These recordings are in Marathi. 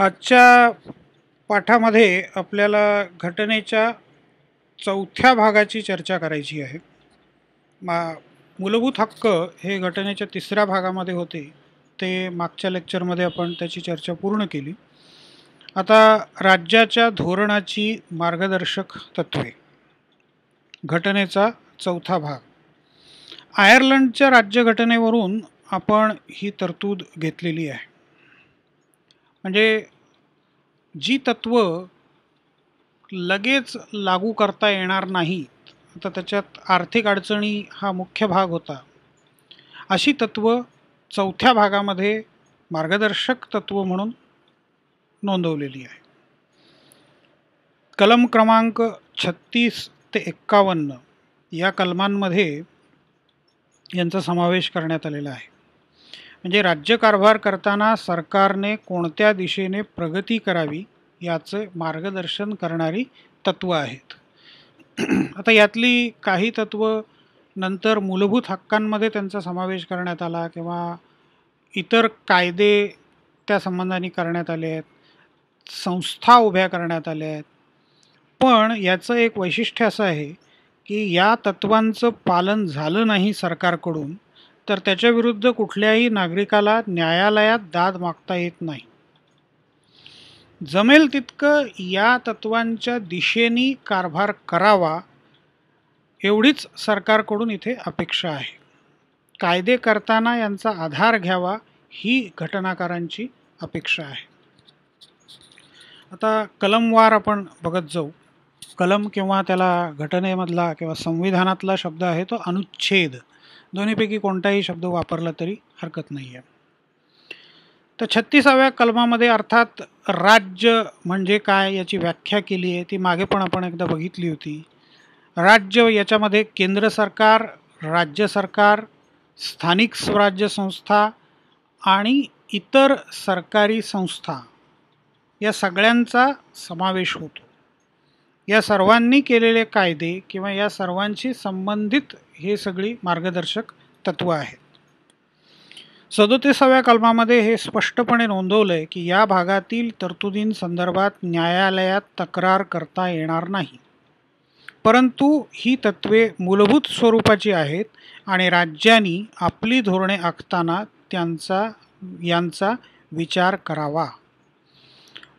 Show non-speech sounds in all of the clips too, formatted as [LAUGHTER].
आजच्या पाठामध्ये आपल्याला घटनेच्या चौथ्या भागाची चर्चा करायची आहे मा मूलभूत हक्क हे घटनेच्या तिसऱ्या भागामध्ये होते ते मागच्या लेक्चरमध्ये आपण त्याची चर्चा पूर्ण केली आता राज्याच्या धोरणाची मार्गदर्शक तत्वे घटनेचा चौथा भाग आयर्लंडच्या राज्यघटनेवरून आपण ही तरतूद घेतलेली आहे म्हणजे जी तत्व लगेच लागू करता येणार नाही, आता त्याच्यात आर्थिक अडचणी हा मुख्य भाग होता अशी तत्त्वं चौथ्या भागामध्ये मार्गदर्शक तत्त्व म्हणून नोंदवलेली आहे कलम क्रमांक छत्तीस ते एक्कावन्न या कलमांमध्ये यांचा समावेश करण्यात आलेला आहे म्हणजे राज्यकारभार करताना सरकारने कोणत्या दिशेने प्रगती करावी याचे मार्गदर्शन करणारी तत्त्वं आहेत आता यातली काही तत्व नंतर मूलभूत हक्कांमध्ये त्यांचा समावेश करण्यात आला किंवा इतर कायदे त्या संबंधाने करण्यात आले आहेत संस्था उभ्या करण्यात आल्या आहेत पण याचं एक वैशिष्ट्य असं आहे की या तत्वांचं पालन झालं नाही सरकारकडून तर त्याच्याविरुद्ध कुठल्याही नागरिकाला न्यायालयात दाद मागता येत नाही जमेल तितकं या तत्वांच्या दिशेने कारभार करावा एवढीच सरकारकडून इथे अपेक्षा आहे कायदे करताना यांचा आधार घ्यावा ही घटनाकारांची अपेक्षा आहे आता कलमवार आपण बघत जाऊ कलम किंवा त्याला घटनेमधला किंवा संविधानातला शब्द आहे तो अनुच्छेद दोन्हीपैकी कोणताही शब्द वापरला तरी हरकत नाही आहे तर छत्तीसाव्या कलमामध्ये अर्थात राज्य म्हणजे काय याची व्याख्या केली आहे ती मागे पण आपण एकदा बघितली होती राज्य याच्यामध्ये केंद्र सरकार राज्य सरकार स्थानिक स्वराज्य संस्था आणि इतर सरकारी संस्था या सगळ्यांचा समावेश होतो या सर्वांनी केलेले कायदे किंवा या सर्वांशी संबंधित हे सगळी मार्गदर्शक तत्व आहेत सदोतीसाव्या कलमामध्ये हे स्पष्टपणे नोंदवलं आहे की या भागातील तरतुदींसंदर्भात न्यायालयात तक्रार करता येणार नाही परंतु ही तत्वे मूलभूत स्वरूपाची आहेत आणि राज्यांनी आपली धोरणे आखताना त्यांचा यांचा विचार करावा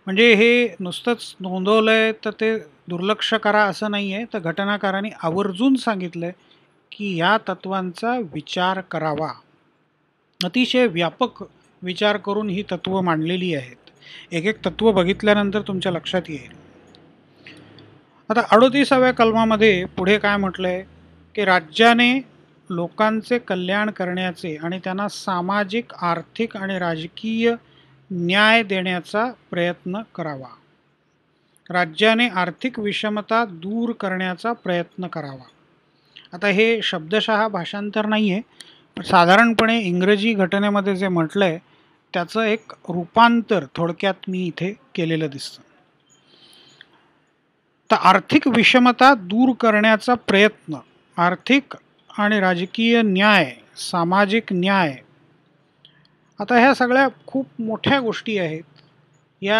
म्हणजे हे नुसतंच नोंदवलं आहे तर ते दुर्लक्ष करा असं नाही आहे तर घटनाकारांनी आवर्जून सांगितलं आहे की या तत्वांचा विचार करावा अतिशय व्यापक विचार करून ही तत्त्व मांडलेली आहेत एक एक तत्व बघितल्यानंतर तुमच्या लक्षात येईल आता अडोतीसाव्या कलमामध्ये पुढे काय म्हटलं आहे की राज्याने लोकांचे कल्याण करण्याचे आणि त्यांना सामाजिक आर्थिक आणि राजकीय न्याय देण्याचा प्रयत्न करावा राज्याने आर्थिक विषमता दूर करण्याचा प्रयत्न करावा आता हे शब्दशः भाषांतर नाही आहे साधारणपणे इंग्रजी घटनेमध्ये जे म्हटलं आहे त्याचं एक रूपांतर थोडक्यात मी इथे केलेलं दिसतं तर आर्थिक विषमता दूर करण्याचा प्रयत्न आर्थिक आणि राजकीय न्याय सामाजिक न्याय आता ह्या सगळ्या खूप मोठ्या गोष्टी आहेत या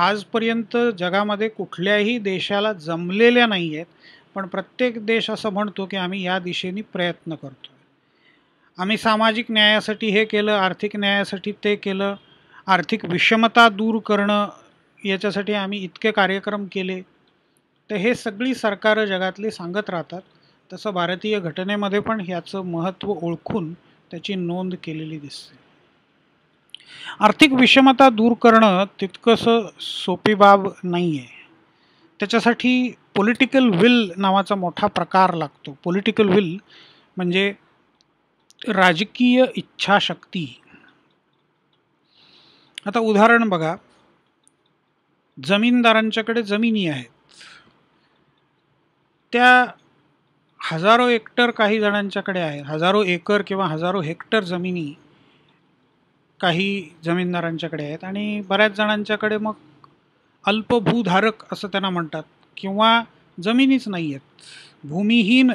आजपर्यंत जगामध्ये कुठल्याही देशाला जमलेल्या नाही आहेत पण प्रत्येक देश असं म्हणतो की आम्ही या दिशेने प्रयत्न करतो आम्ही सामाजिक न्यायासाठी हे केलं आर्थिक न्यायासाठी ते केलं आर्थिक विषमता दूर करणं याच्यासाठी आम्ही इतके कार्यक्रम केले तर हे सगळी सरकारं जगातली सांगत राहतात तसं भारतीय घटनेमध्ये पण ह्याचं महत्त्व ओळखून त्याची नोंद केलेली दिसते आर्थिक विषमता दूर करणं तितकंसं सोपी बाब नाही आहे त्याच्यासाठी पॉलिटिकल विल नावाचा मोठा प्रकार लागतो पॉलिटिकल विल म्हणजे राजकीय इच्छाशक्ती आता उदाहरण बघा जमीनदारांच्याकडे जमिनी आहेत त्या हजारो हेक्टर काही जणांच्याकडे आहे हजारो एकर किंवा हजारो हेक्टर जमिनी काही जमीनदारांच्याकडे आहेत आणि बऱ्याच जणांच्याकडे मग अल्पभूधारक असं त्यांना म्हणतात किंवा जमिनीच नाही आहेत भूमिहीन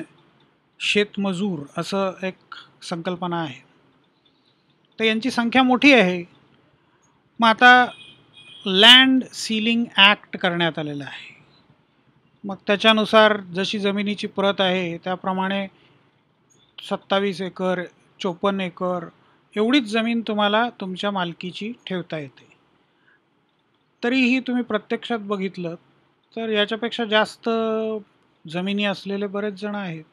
शेतमजूर असं एक संकल्पना आहे तर यांची संख्या मोठी आहे मग आता लँड सीलिंग ॲक्ट करण्यात आलेला आहे मग त्याच्यानुसार जशी जमिनीची प्रत आहे त्याप्रमाणे सत्तावीस एकर चोपन्न एकर एवढीच जमीन तुम्हाला तुमच्या मालकीची ठेवता येते तरीही तुम्ही प्रत्यक्षात बघितलं तर याच्यापेक्षा जास्त जमिनी असलेले बरेच जण आहेत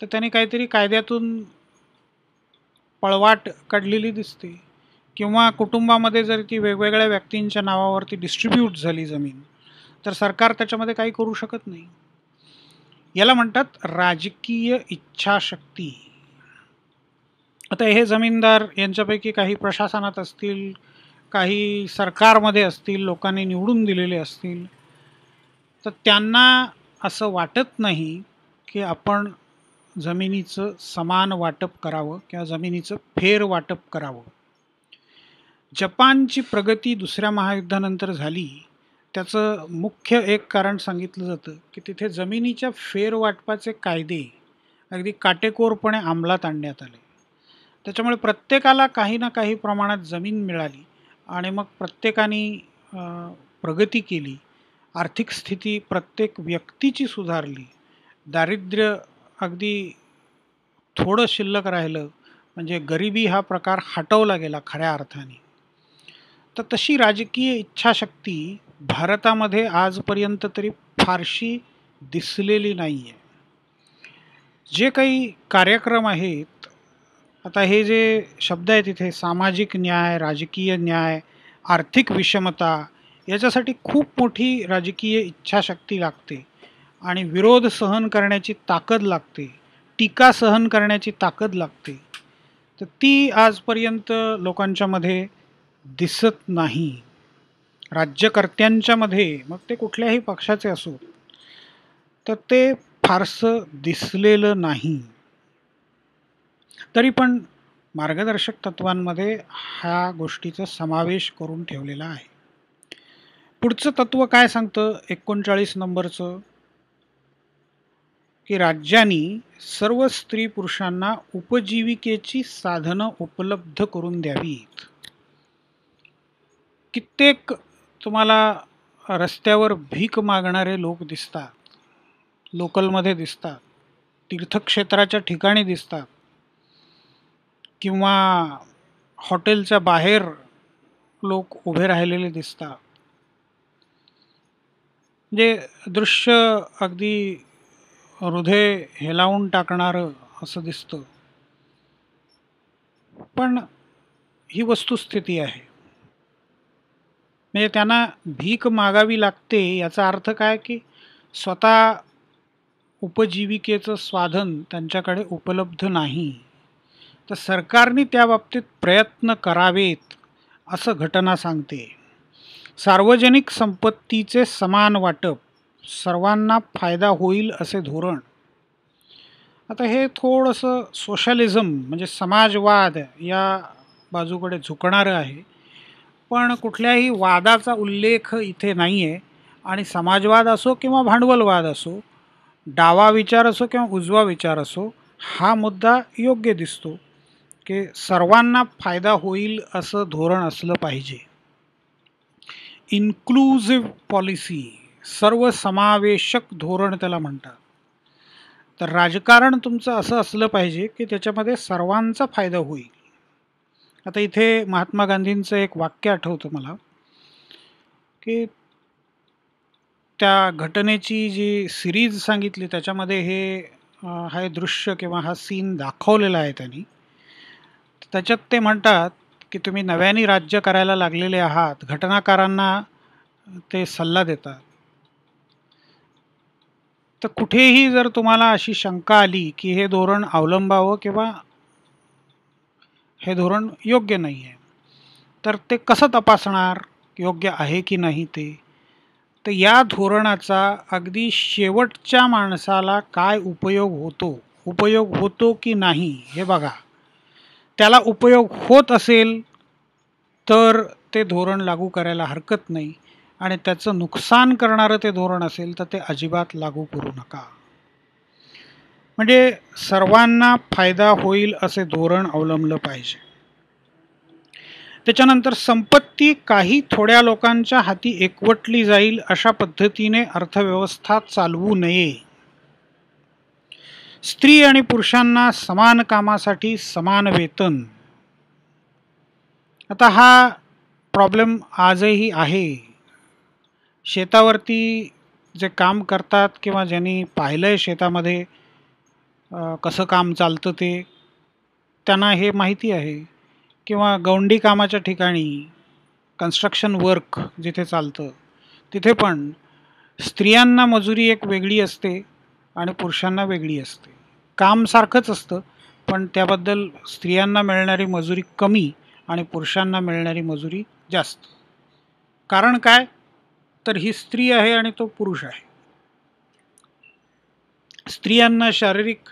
तर त्यांनी काहीतरी कायद्यातून पळवाट काढलेली दिसते किंवा कुटुंबामध्ये जर ती वेगवेगळ्या व्यक्तींच्या नावावरती डिस्ट्रीब्यूट झाली जमीन तर सरकार त्याच्यामध्ये काही करू शकत नाही याला म्हणतात राजकीय इच्छाशक्ती आता हे जमीनदार यांच्यापैकी काही प्रशासनात असतील काही सरकारमध्ये असतील लोकांनी निवडून दिलेले असतील तर त्यांना असं वाटत नाही की आपण जमिनीचं समान वाटप करावं किंवा जमिनीचं फेर वाटप करावं जपानची प्रगती दुसऱ्या महायुद्धानंतर झाली त्याचं मुख्य एक कारण सांगितलं जातं की तिथे जमिनीच्या फेरवाटपाचे कायदे अगदी काटेकोरपणे अंमलात आणण्यात आले त्याच्यामुळे प्रत्येकाला काही ना काही प्रमाणात जमीन मिळाली आणि मग प्रत्येकाने प्रगती केली आर्थिक स्थिती प्रत्येक व्यक्तीची सुधारली दारिद्र्य अगदी थोडं शिल्लक राहिलं म्हणजे गरिबी हा प्रकार हटवला गेला खऱ्या अर्थाने तर तशी राजकीय इच्छाशक्ती भारतामध्ये आजपर्यंत तरी फारशी दिसलेली नाही आहे जे काही कार्यक्रम आहेत आता हे जे शब्द आहेत तिथे सामाजिक न्याय राजकीय न्याय आर्थिक विषमता याच्यासाठी खूप मोठी राजकीय इच्छाशक्ती लागते आणि विरोध सहन करण्याची ताकद लागते टीका सहन करण्याची ताकद लागते तर ती आजपर्यंत लोकांच्यामध्ये दिसत नाही राज्यकर्त्यांच्या मध्ये मग ते कुठल्याही पक्षाचे असो तर ते फारसं दिसलेलं नाही तरी पण मार्गदर्शक तत्वांमध्ये ह्या गोष्टीचा समावेश करून ठेवलेला आहे पुढचं तत्व काय सांगतं एकोणचाळीस नंबरचं की राज्यांनी सर्व स्त्री पुरुषांना उपजीविकेची साधनं उपलब्ध करून द्यावीत कित्येक तुम्हाला रस्त्यावर भीक मागणारे लोक दिसतात लोकलमध्ये दिसतात तीर्थक्षेत्राच्या ठिकाणी दिसतात किंवा हॉटेलच्या बाहेर लोक उभे राहिलेले दिसतात जे म्हणजे दृश्य अगदी हृदय हेलावून टाकणारं असं दिसतं पण ही वस्तुस्थिती आहे म्हणजे त्यांना भीक मागावी लागते याचा अर्थ काय की स्वतः उपजीविकेचं स्वाधन त्यांच्याकडे उपलब्ध नाही तर सरकारने त्याबाबतीत प्रयत्न करावेत असं घटना सांगते सार्वजनिक संपत्तीचे समान वाटप सर्वांना फायदा होईल असे धोरण आता हे थोडंसं सोशलिझम म्हणजे समाजवाद या बाजूकडे झुकणारं आहे पण कुठल्याही वादाचा उल्लेख इथे नाही आहे आणि समाजवाद असो किंवा भांडवलवाद असो डावा विचार असो किंवा उजवा विचार असो हा मुद्दा योग्य दिसतो की सर्वांना फायदा होईल असं धोरण असलं पाहिजे इन्क्लुझिव्ह पॉलिसी सर्वसमावेशक धोरण त्याला म्हणतात तर राजकारण तुमचं असं असलं पाहिजे की त्याच्यामध्ये सर्वांचा फायदा होईल आता इथे महात्मा गांधींचं एक वाक्य आठवतं मला की त्या घटनेची जी सिरीज सांगितली त्याच्यामध्ये हे हा दृश्य किंवा हा सीन दाखवलेला आहे त्यांनी त्याच्यात ते म्हणतात की तुम्ही नव्याने राज्य करायला लागलेले आहात घटनाकारांना ते सल्ला देतात तर कुठेही जर तुम्हाला अशी शंका आली की हे धोरण अवलंबावं किंवा हे धोरण योग्य नाही आहे तर ते कसं तपासणार योग्य आहे की नाही ते तर या धोरणाचा अगदी शेवटच्या माणसाला काय उपयोग होतो उपयोग होतो की नाही हे बघा त्याला उपयोग होत असेल तर ते धोरण लागू करायला हरकत नाही आणि त्याचं नुकसान करणारं ते धोरण असेल तर ते अजिबात लागू करू नका म्हणजे सर्वांना फायदा होईल असे धोरण अवलंबलं पाहिजे त्याच्यानंतर संपत्ती काही थोड्या लोकांच्या हाती एकवटली जाईल अशा पद्धतीने अर्थव्यवस्था चालवू नये स्त्री आणि पुरुषांना समान कामासाठी समान वेतन आता हा प्रॉब्लेम आजही आहे शेतावरती जे काम करतात किंवा ज्यांनी पाहिलं आहे शेतामध्ये कसं काम चालतं ते त्यांना हे माहिती आहे किंवा गवंडी कामाच्या ठिकाणी कन्स्ट्रक्शन वर्क जिथे चालतं तिथे पण स्त्रियांना मजुरी एक वेगळी असते आणि पुरुषांना वेगळी असते काम सारखंच असतं पण त्याबद्दल स्त्रियांना मिळणारी मजुरी कमी आणि पुरुषांना मिळणारी मजुरी जास्त कारण काय तर ही स्त्री आहे आणि तो पुरुष आहे स्त्रियांना शारीरिक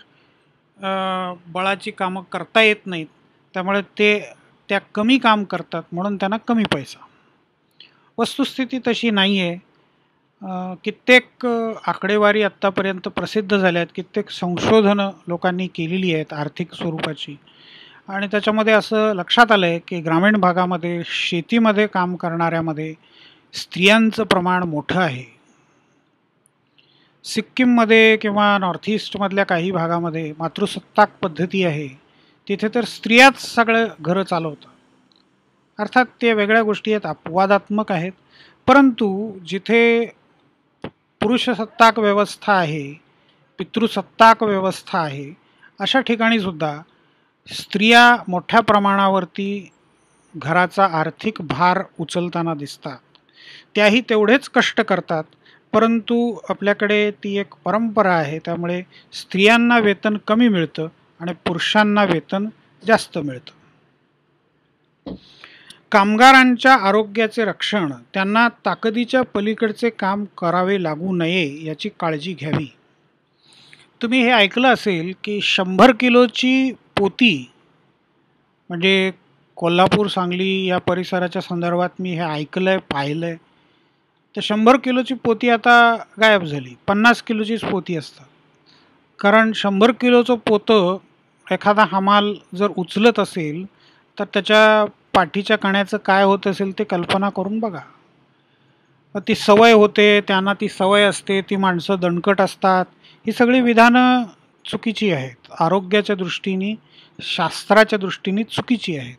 बळाची कामं करता येत नाहीत त्यामुळे ते त्या कमी काम करतात म्हणून त्यांना कमी पैसा वस्तुस्थिती तशी नाही आहे कित्येक आकडेवारी आत्तापर्यंत प्रसिद्ध झाल्या आहेत कित्येक संशोधनं लोकांनी केलेली आहेत आर्थिक स्वरूपाची आणि त्याच्यामध्ये असं लक्षात आलं आहे की ग्रामीण भागामध्ये शेतीमध्ये काम करणाऱ्यामध्ये स्त्रियांचं प्रमाण मोठं आहे सिक्कीममध्ये किंवा नॉर्थ ईस्टमधल्या काही भागामध्ये मातृसत्ताक पद्धती आहे तिथे तर स्त्रियाच सगळं घरं चालवतात अर्थात ते वेगळ्या गोष्टी आहेत अपवादात्मक आहेत परंतु जिथे पुरुषसत्ताक व्यवस्था आहे पितृसत्ताक व्यवस्था आहे अशा ठिकाणी सुद्धा स्त्रिया मोठ्या प्रमाणावरती घराचा आर्थिक भार उचलताना दिसतात त्याही तेवढेच कष्ट करतात परंतु आपल्याकडे ती एक परंपरा आहे त्यामुळे स्त्रियांना वेतन कमी मिळतं आणि पुरुषांना वेतन जास्त मिळतं कामगारांच्या आरोग्याचे रक्षण त्यांना ताकदीच्या पलीकडचे काम करावे लागू नये याची काळजी घ्यावी तुम्ही हे ऐकलं असेल की शंभर किलोची पोती म्हणजे कोल्हापूर सांगली या परिसराच्या संदर्भात मी हे ऐकलं आहे पाहिलं आहे तर शंभर किलोची पोती आता गायब झाली पन्नास किलोचीच पोती असतात कारण शंभर किलोचं पोतं एखादा हमाल जर उचलत असेल तर त्याच्या पाठीच्या कण्याचं काय होत असेल ते कल्पना करून बघा ती सवय होते त्यांना ती सवय असते ती माणसं दणकट असतात ही सगळी विधानं चुकीची आहेत आरोग्याच्या दृष्टीने शास्त्राच्या दृष्टीने चुकीची आहेत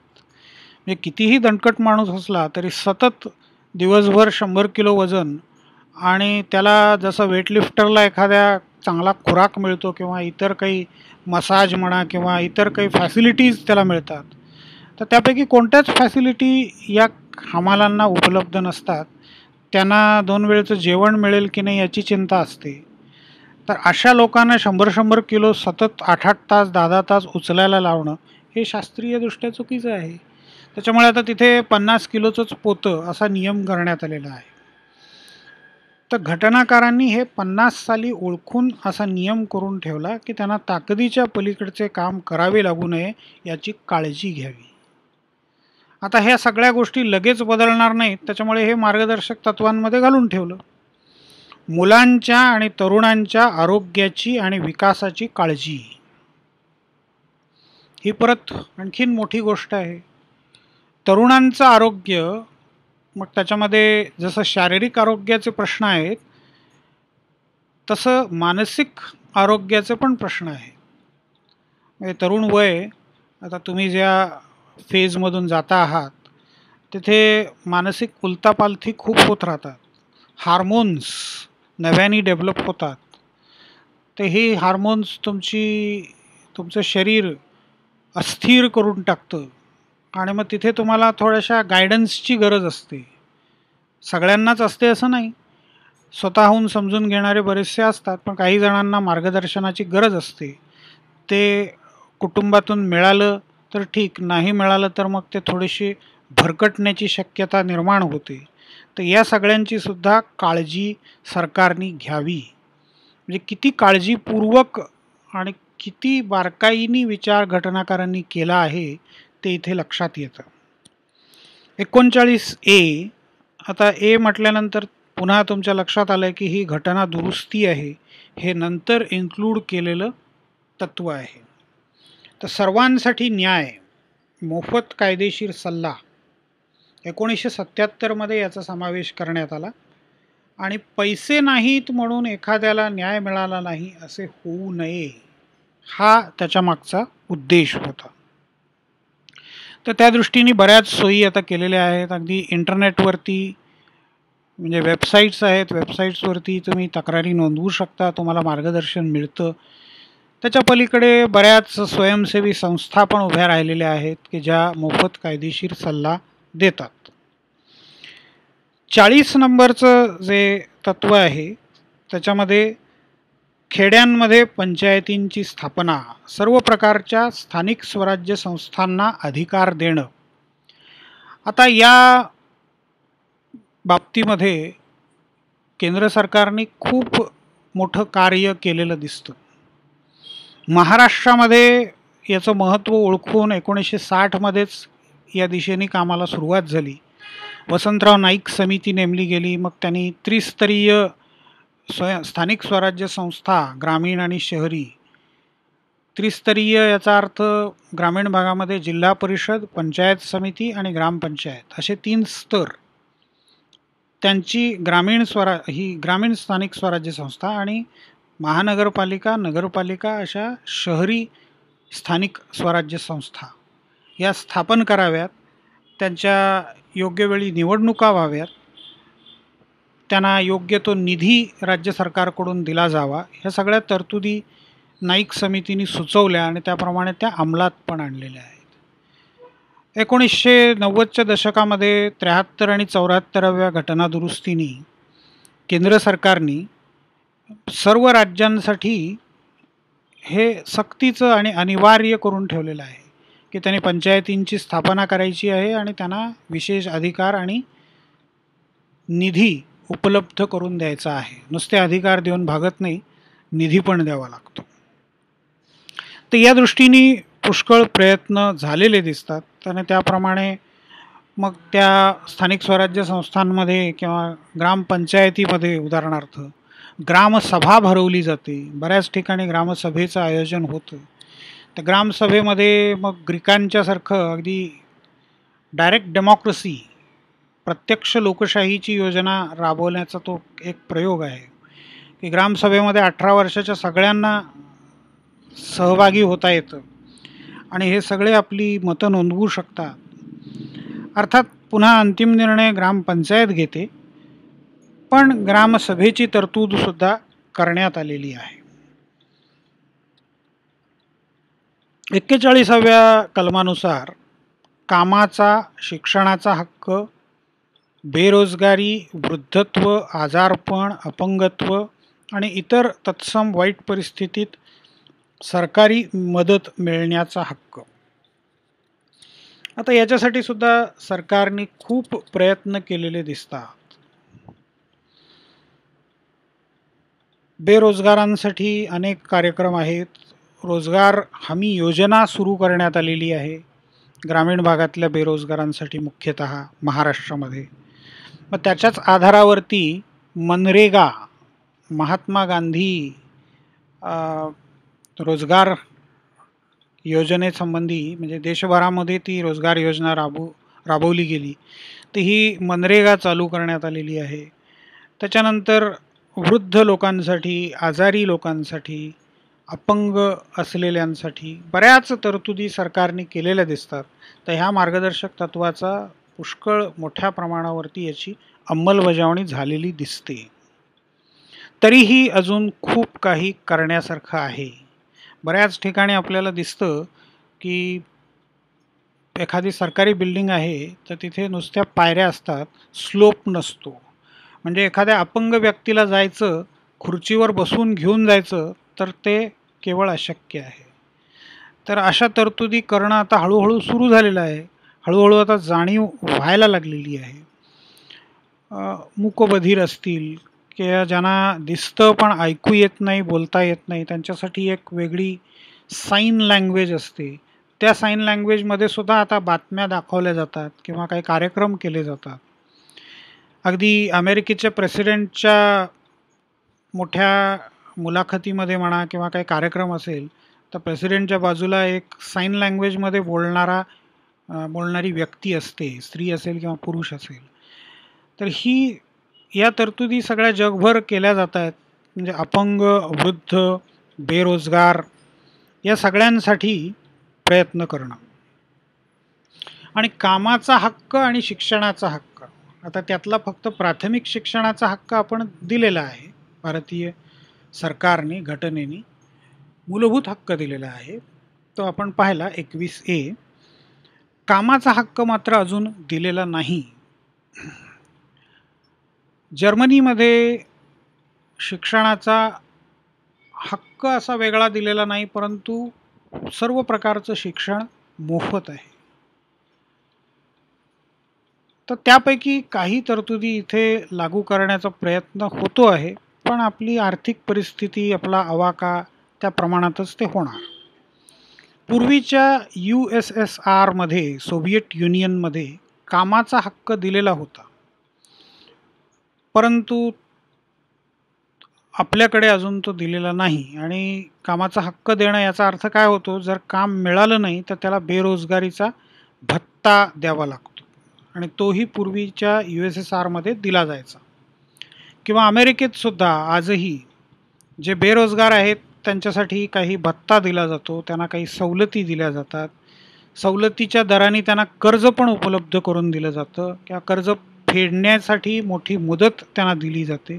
म्हणजे कितीही दणकट माणूस असला तरी सतत दिवसभर शंभर किलो वजन आणि त्याला जसं वेटलिफ्टरला एखाद्या चांगला खुराक मिळतो किंवा इतर काही मसाज म्हणा किंवा इतर काही फॅसिलिटीज त्याला मिळतात तर त्यापैकी कोणत्याच फॅसिलिटी या हमालांना उपलब्ध नसतात त्यांना दोन वेळचं जेवण मिळेल की नाही याची चिंता असते तर अशा लोकांना शंभर शंभर किलो सतत आठ आठ तास दहा दहा तास उचलायला लावणं हे शास्त्रीयदृष्ट्या चुकीचं आहे त्याच्यामुळे आता तिथे पन्नास किलोचंच पोतं असा नियम करण्यात आलेला आहे तर घटनाकारांनी हे पन्नास साली ओळखून असा नियम करून ठेवला की त्यांना ताकदीच्या पलीकडचे काम करावे लागू नये याची काळजी घ्यावी आता ह्या सगळ्या गोष्टी लगेच बदलणार नाहीत त्याच्यामुळे हे मार्गदर्शक तत्वांमध्ये घालून ठेवलं मुलांच्या आणि तरुणांच्या आरोग्याची आणि विकासाची काळजी ही परत आणखीन मोठी गोष्ट आहे तरुणांचं आरोग्य मग त्याच्यामध्ये जसं शारीरिक आरोग्याचे प्रश्न आहेत तसं मानसिक आरोग्याचे पण प्रश्न आहे म्हणजे तरुण वय आता तुम्ही ज्या फेजमधून जाता आहात तिथे मानसिक उलतापालथी खूप होत राहतात हार्मोन्स नव्याने डेव्हलप होतात तर ही हार्मोन्स तुमची तुमचं शरीर अस्थिर करून टाकतं आणि मग तिथे तुम्हाला थोड्याशा गायडन्सची गरज असते सगळ्यांनाच असते असं नाही स्वतःहून समजून घेणारे बरेचसे असतात पण काही जणांना मार्गदर्शनाची गरज असते ते कुटुंबातून मिळालं तर ठीक नाही मिळालं तर मग ते थोडीशी भरकटण्याची शक्यता निर्माण होते तर या सगळ्यांची सुद्धा काळजी सरकारने घ्यावी म्हणजे किती काळजीपूर्वक आणि किती बारकाईनी विचार घटनाकारांनी केला आहे ते इथे लक्षात येतं एकोणचाळीस ए आता ए म्हटल्यानंतर पुन्हा तुमच्या लक्षात आलं आहे की ही घटना दुरुस्ती आहे हे नंतर इन्क्लूड केलेलं तत्त्व आहे तर सर्वांसाठी न्याय मोफत कायदेशीर सल्ला एकोणीसशे सत्याहत्तरमध्ये याचा समावेश करण्यात आला आणि पैसे नाहीत म्हणून एखाद्याला न्याय मिळाला नाही असे होऊ नये हा त्याच्यामागचा उद्देश होता तर त्या दृष्टीने बऱ्याच सोयी आता केलेल्या आहेत अगदी इंटरनेटवरती म्हणजे वेबसाईट्स आहेत वेबसाईट्सवरती तुम्ही तक्रारी नोंदवू शकता तुम्हाला मार्गदर्शन मिळतं त्याच्या पलीकडे बऱ्याच स्वयंसेवी संस्था पण उभ्या राहिलेल्या आहेत की ज्या मोफत कायदेशीर सल्ला देतात चाळीस नंबरचं जे तत्त्व आहे त्याच्यामध्ये खेड्यांमध्ये पंचायतींची स्थापना सर्व प्रकारच्या स्थानिक स्वराज्य संस्थांना अधिकार देणं आता या बाबतीमध्ये केंद्र सरकारने खूप मोठं कार्य केलेलं दिसतं महाराष्ट्रामध्ये याचं महत्त्व ओळखून एकोणीसशे साठमध्येच या दिशेने कामाला सुरुवात झाली वसंतराव नाईक समिती नेमली गेली मग त्यांनी त्रिस्तरीय स्वय स्थानिक स्वराज्य संस्था ग्रामीण आणि शहरी त्रिस्तरीय याचा अर्थ ग्रामीण भागामध्ये जिल्हा परिषद पंचायत समिती आणि ग्रामपंचायत असे तीन स्तर त्यांची ग्रामीण स्वरा ही ग्रामीण स्थानिक स्वराज्य संस्था आणि महानगरपालिका नगरपालिका अशा शहरी स्थानिक स्वराज्य संस्था या स्थापन कराव्यात त्यांच्या योग्य वेळी निवडणुका व्हाव्यात त्यांना योग्य तो निधी राज्य सरकारकडून दिला जावा ह्या सगळ्या तरतुदी नाईक समितीने सुचवल्या आणि त्याप्रमाणे त्या अंमलात पण आणलेल्या आहेत एकोणीसशे नव्वदच्या दशकामध्ये त्र्याहत्तर आणि चौऱ्याहत्तराव्या घटनादुरुस्तीने केंद्र सरकारने सर्व राज्यांसाठी हे सक्तीचं आणि अनिवार्य करून ठेवलेलं आहे की त्यांनी पंचायतींची स्थापना करायची आहे आणि त्यांना विशेष अधिकार आणि निधी उपलब्ध करून द्यायचा आहे नुसते अधिकार देऊन भागत नाही निधी पण द्यावा लागतो तर या दृष्टीने पुष्कळ प्रयत्न झालेले दिसतात आणि त्याप्रमाणे मग त्या स्थानिक स्वराज्य संस्थांमध्ये किंवा ग्रामपंचायतीमध्ये उदाहरणार्थ ग्रामसभा भरवली जाते बऱ्याच ठिकाणी ग्रामसभेचं आयोजन होतं तर ग्रामसभेमध्ये मग ग्रीकांच्यासारखं अगदी डायरेक्ट डेमोक्रेसी प्रत्यक्ष लोकशाहीची योजना राबवण्याचा तो एक प्रयोग आहे की ग्रामसभेमध्ये अठरा वर्षाच्या सगळ्यांना सहभागी होता येतं आणि हे सगळे आपली मतं नोंदवू शकतात अर्थात पुन्हा अंतिम निर्णय ग्रामपंचायत घेते पण ग्रामसभेची तरतूदसुद्धा करण्यात आलेली आहे एक्केचाळीसाव्या कलमानुसार कामाचा शिक्षणाचा हक्क बेरोजगारी वृद्धत्व आजारपण अपंगत्व आणि इतर तत्सम वाईट परिस्थितीत सरकारी मदत मिळण्याचा हक्क आता याच्यासाठी सुद्धा सरकारने खूप प्रयत्न केलेले दिसतात बेरोजगारांसाठी अनेक कार्यक्रम आहेत रोजगार हमी योजना सुरू करण्यात आलेली आहे ग्रामीण भागातल्या बेरोजगारांसाठी मुख्यतः महाराष्ट्रामध्ये मग त्याच्याच आधारावरती मनरेगा महात्मा गांधी रोजगार योजनेसंबंधी म्हणजे देशभरामध्ये ती रोजगार योजना राबू राबवली गेली तर ही मनरेगा चालू करण्यात आलेली आहे त्याच्यानंतर वृद्ध लोकांसाठी आजारी लोकांसाठी अपंग असलेल्यांसाठी बऱ्याच तरतुदी सरकारने केलेल्या दिसतात तर ह्या मार्गदर्शक तत्वाचा पुष्कळ मोठ्या प्रमाणावरती याची अंमलबजावणी झालेली दिसते तरीही अजून खूप काही करण्यासारखं आहे बऱ्याच ठिकाणी आपल्याला दिसतं की एखादी सरकारी बिल्डिंग आहे तर तिथे नुसत्या पायऱ्या असतात स्लोप नसतो म्हणजे एखाद्या अपंग व्यक्तीला जायचं खुर्चीवर बसून घेऊन जायचं तर ते केवळ अशक्य आहे तर अशा तरतुदी करणं आता हळूहळू सुरू झालेलं आहे हळूहळू आता जाणीव व्हायला लागलेली आहे मुकबधीर असतील किंवा ज्यांना दिसतं पण ऐकू येत नाही बोलता येत नाही त्यांच्यासाठी एक वेगळी साईन लँग्वेज असते त्या साईन लँग्वेजमध्ये सुद्धा आता बातम्या दाखवल्या जातात किंवा काही कार्यक्रम केले जातात अगदी अमेरिकेच्या प्रेसिडेंटच्या मोठ्या मुलाखतीमध्ये म्हणा किंवा काही कार्यक्रम असेल तर प्रेसिडेंटच्या बाजूला एक साईन लँग्वेजमध्ये बोलणारा बोलणारी व्यक्ती असते स्त्री असेल किंवा पुरुष असेल तर ही या तरतुदी सगळ्या जगभर केल्या जात आहेत म्हणजे अपंग वृद्ध बेरोजगार या सगळ्यांसाठी प्रयत्न करणं आणि कामाचा हक्क आणि शिक्षणाचा हक्क आता त्यातला फक्त प्राथमिक शिक्षणाचा हक्क आपण दिलेला आहे भारतीय सरकारने घटनेने मूलभूत हक्क दिलेला आहे तो आपण पाहिला एकवीस ए कामाचा हक्क मात्र अजून दिलेला नाही जर्मनीमध्ये शिक्षणाचा हक्क असा वेगळा दिलेला नाही परंतु सर्व प्रकारचं शिक्षण मोफत आहे तर त्यापैकी काही तरतुदी इथे लागू करण्याचा प्रयत्न होतो आहे पण आपली आर्थिक परिस्थिती आपला आवाका त्या प्रमाणातच ते होणार पूर्वीच्या यू एस एस आरमध्ये सोव्हिएट युनियनमध्ये कामाचा हक्क दिलेला होता परंतु आपल्याकडे अजून तो दिलेला नाही आणि कामाचा हक्क देणं याचा अर्थ काय होतो जर काम मिळालं नाही तर त्याला बेरोजगारीचा भत्ता द्यावा लागतो आणि तोही पूर्वीच्या यू एस एस आरमध्ये दिला जायचा किंवा अमेरिकेत सुद्धा आजही जे बेरोजगार आहेत त्यांच्यासाठी काही भत्ता दिला जातो त्यांना काही सवलती दिल्या जातात सवलतीच्या दराने त्यांना कर्ज पण उपलब्ध करून दिलं जातं किंवा कर्ज फेडण्यासाठी मोठी मुदत त्यांना दिली जाते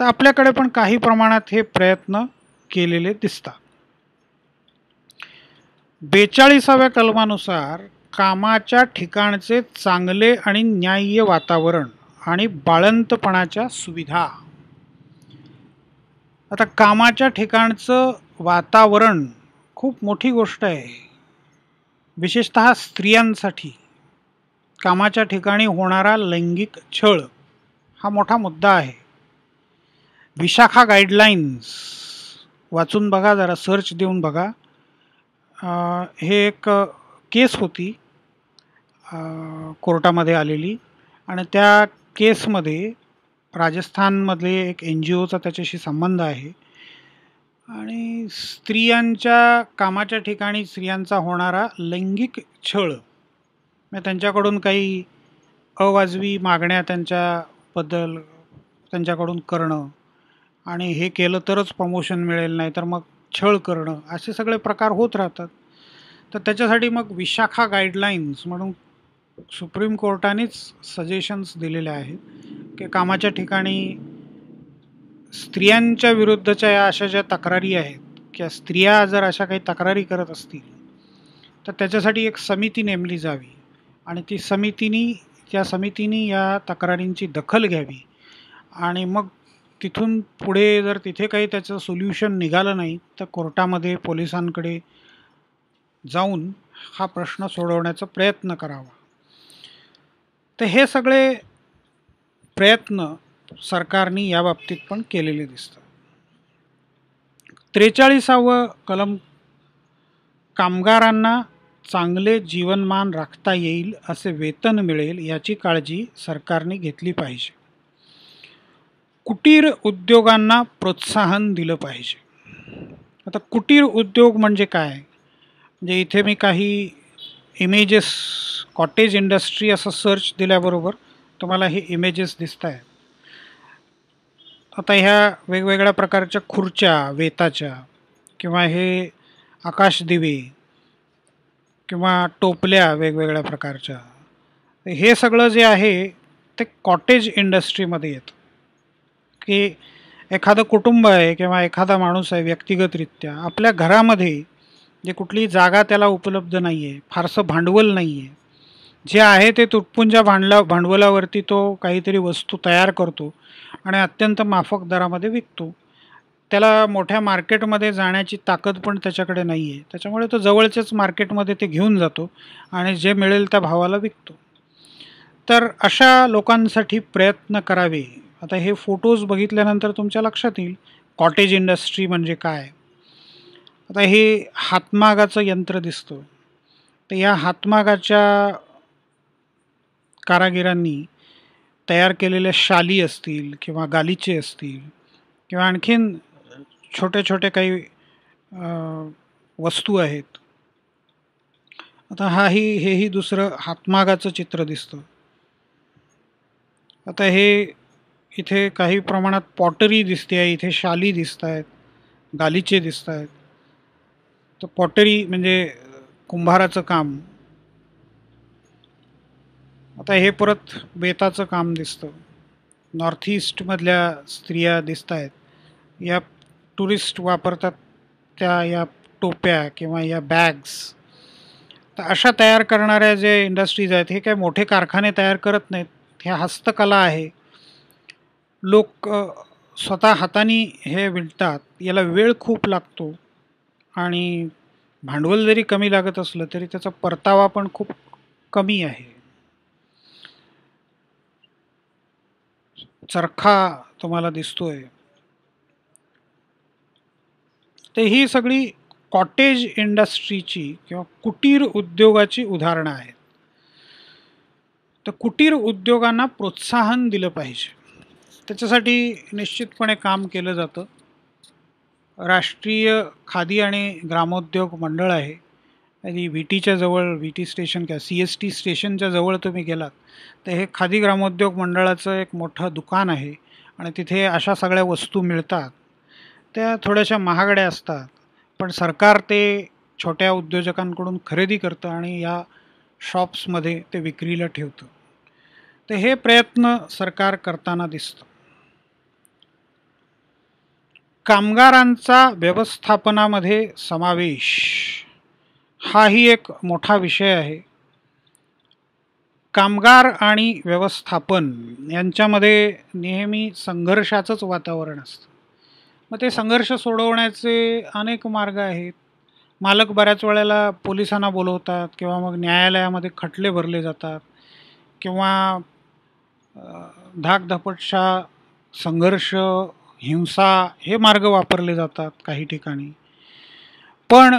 तर आपल्याकडे पण काही प्रमाणात हे प्रयत्न केलेले दिसतात बेचाळीसाव्या कलमानुसार कामाच्या ठिकाणचे चांगले आणि न्याय्य वातावरण आणि बाळंतपणाच्या सुविधा आता कामाच्या ठिकाणचं वातावरण खूप मोठी गोष्ट आहे विशेषत स्त्रियांसाठी कामाच्या ठिकाणी होणारा लैंगिक छळ हा मोठा मुद्दा आहे विशाखा गाईडलाईन्स वाचून बघा जरा सर्च देऊन बघा हे एक केस होती कोर्टामध्ये आलेली आणि त्या केसमध्ये राजस्थानमधले एक एन जी ओचा त्याच्याशी संबंध आहे आणि स्त्रियांच्या कामाच्या ठिकाणी स्त्रियांचा होणारा लैंगिक छळ मग म्हणजे त्यांच्याकडून काही अवाजवी मागण्या त्यांच्याबद्दल त्यांच्याकडून करणं आणि हे केलं तरच प्रमोशन मिळेल नाही तर मग छळ करणं असे सगळे प्रकार होत राहतात तर त्याच्यासाठी मग विशाखा गाईडलाईन्स म्हणून सुप्रीम कोर्टानेच सजेशन्स दिलेले आहेत की कामाच्या ठिकाणी स्त्रियांच्या विरुद्धच्या या अशा ज्या तक्रारी आहेत किंवा स्त्रिया जर अशा काही तक्रारी करत असतील तर त्याच्यासाठी एक समिती नेमली जावी आणि ती समितीनी त्या समितीनी या तक्रारींची दखल घ्यावी आणि मग तिथून पुढे जर तिथे काही त्याचं सोल्युशन निघालं नाही तर कोर्टामध्ये पोलिसांकडे जाऊन हा प्रश्न सोडवण्याचा प्रयत्न करावा तर हे सगळे प्रयत्न सरकारने याबाबतीत पण केलेले दिसतात त्रेचाळीसावं कलम कामगारांना चांगले जीवनमान राखता येईल असे वेतन मिळेल याची काळजी सरकारने घेतली पाहिजे कुटीर उद्योगांना प्रोत्साहन दिलं पाहिजे आता कुटीर उद्योग म्हणजे काय म्हणजे इथे मी काही इमेजेस कॉटेज इंडस्ट्री असं सर्च दिल्याबरोबर तुम्हाला हे इमेजेस दिसत आहेत आता ह्या वेगवेगळ्या प्रकारच्या खुर्च्या वेताच्या किंवा हे आकाशदिवे किंवा टोपल्या वेगवेगळ्या प्रकारच्या हे सगळं जे आहे ते कॉटेज इंडस्ट्रीमध्ये येतं की एखादं कुटुंब आहे किंवा एखादा माणूस आहे व्यक्तिगतरित्या आपल्या घरामध्ये जे कुठली जागा त्याला उपलब्ध नाही आहे फारसं भांडवल नाही आहे जे आहे ते तुटपुंजा भांडला भांडवलावरती तो काहीतरी वस्तू तयार करतो आणि अत्यंत माफक दरामध्ये विकतो त्याला मोठ्या मार्केटमध्ये जाण्याची ताकद पण त्याच्याकडे नाही आहे त्याच्यामुळे तो जवळच्याच मार्केटमध्ये ते घेऊन जातो आणि जे मिळेल त्या भावाला विकतो तर अशा लोकांसाठी प्रयत्न करावे आता हे फोटोज बघितल्यानंतर तुमच्या लक्षात येईल कॉटेज इंडस्ट्री म्हणजे काय आता हे हातमागाचं यंत्र दिसतं तर या हातमागाच्या कारागिरांनी तयार केलेल्या शाली असतील किंवा गालिचे असतील किंवा आणखीन छोटे छोटे काही वस्तू आहेत आता हाही हेही दुसरं हातमागाचं चित्र दिसतं आता हे इथे काही प्रमाणात पॉटरी दिसते आहे इथे शाली दिसत आहेत गालिचे दिसत आहेत तर पॉटरी म्हणजे कुंभाराचं काम आता हे परत बेताचं काम दिसतं नॉर्थ ईस्टमधल्या स्त्रिया दिसत आहेत या टुरिस्ट वापरतात त्या या टोप्या किंवा या बॅग्स तर अशा तयार करणाऱ्या जे इंडस्ट्रीज आहेत हे काही मोठे कारखाने तयार करत नाहीत ह्या हस्तकला आहे लोक स्वतः हाताने हे विणतात याला वेळ खूप लागतो आणि भांडवल जरी कमी लागत असलं तरी त्याचा परतावा पण खूप कमी आहे चरखा तुम्हाला दिसतोय तर ही सगळी कॉटेज इंडस्ट्रीची किंवा कुटीर उद्योगाची उदाहरणं आहेत तर कुटीर उद्योगांना प्रोत्साहन दिलं पाहिजे त्याच्यासाठी निश्चितपणे काम केलं जातं राष्ट्रीय खादी आणि ग्रामोद्योग मंडळ आहे आणि व्ही टीच्या जवळ व्ही टी स्टेशन किंवा सी एस टी स्टेशनच्या जवळ तुम्ही गेलात तर हे खादी ग्रामोद्योग मंडळाचं एक मोठं दुकान आहे आणि तिथे अशा सगळ्या वस्तू मिळतात त्या थोड्याशा महागड्या असतात पण सरकार ते छोट्या उद्योजकांकडून खरेदी करतं आणि या शॉप्समध्ये ते विक्रीला ठेवतं तर हे प्रयत्न सरकार करताना दिसतं कामगारांचा व्यवस्थापनामध्ये समावेश हाही एक मोठा विषय आहे कामगार आणि व्यवस्थापन यांच्यामध्ये नेहमी संघर्षाचंच वातावरण असतं मग ते संघर्ष सोडवण्याचे अनेक मार्ग आहेत मालक बऱ्याच वेळेला पोलिसांना बोलवतात किंवा मग न्यायालयामध्ये खटले भरले जातात किंवा धाकधपटशा संघर्ष हिंसा हे मार्ग वापरले जातात काही ठिकाणी पण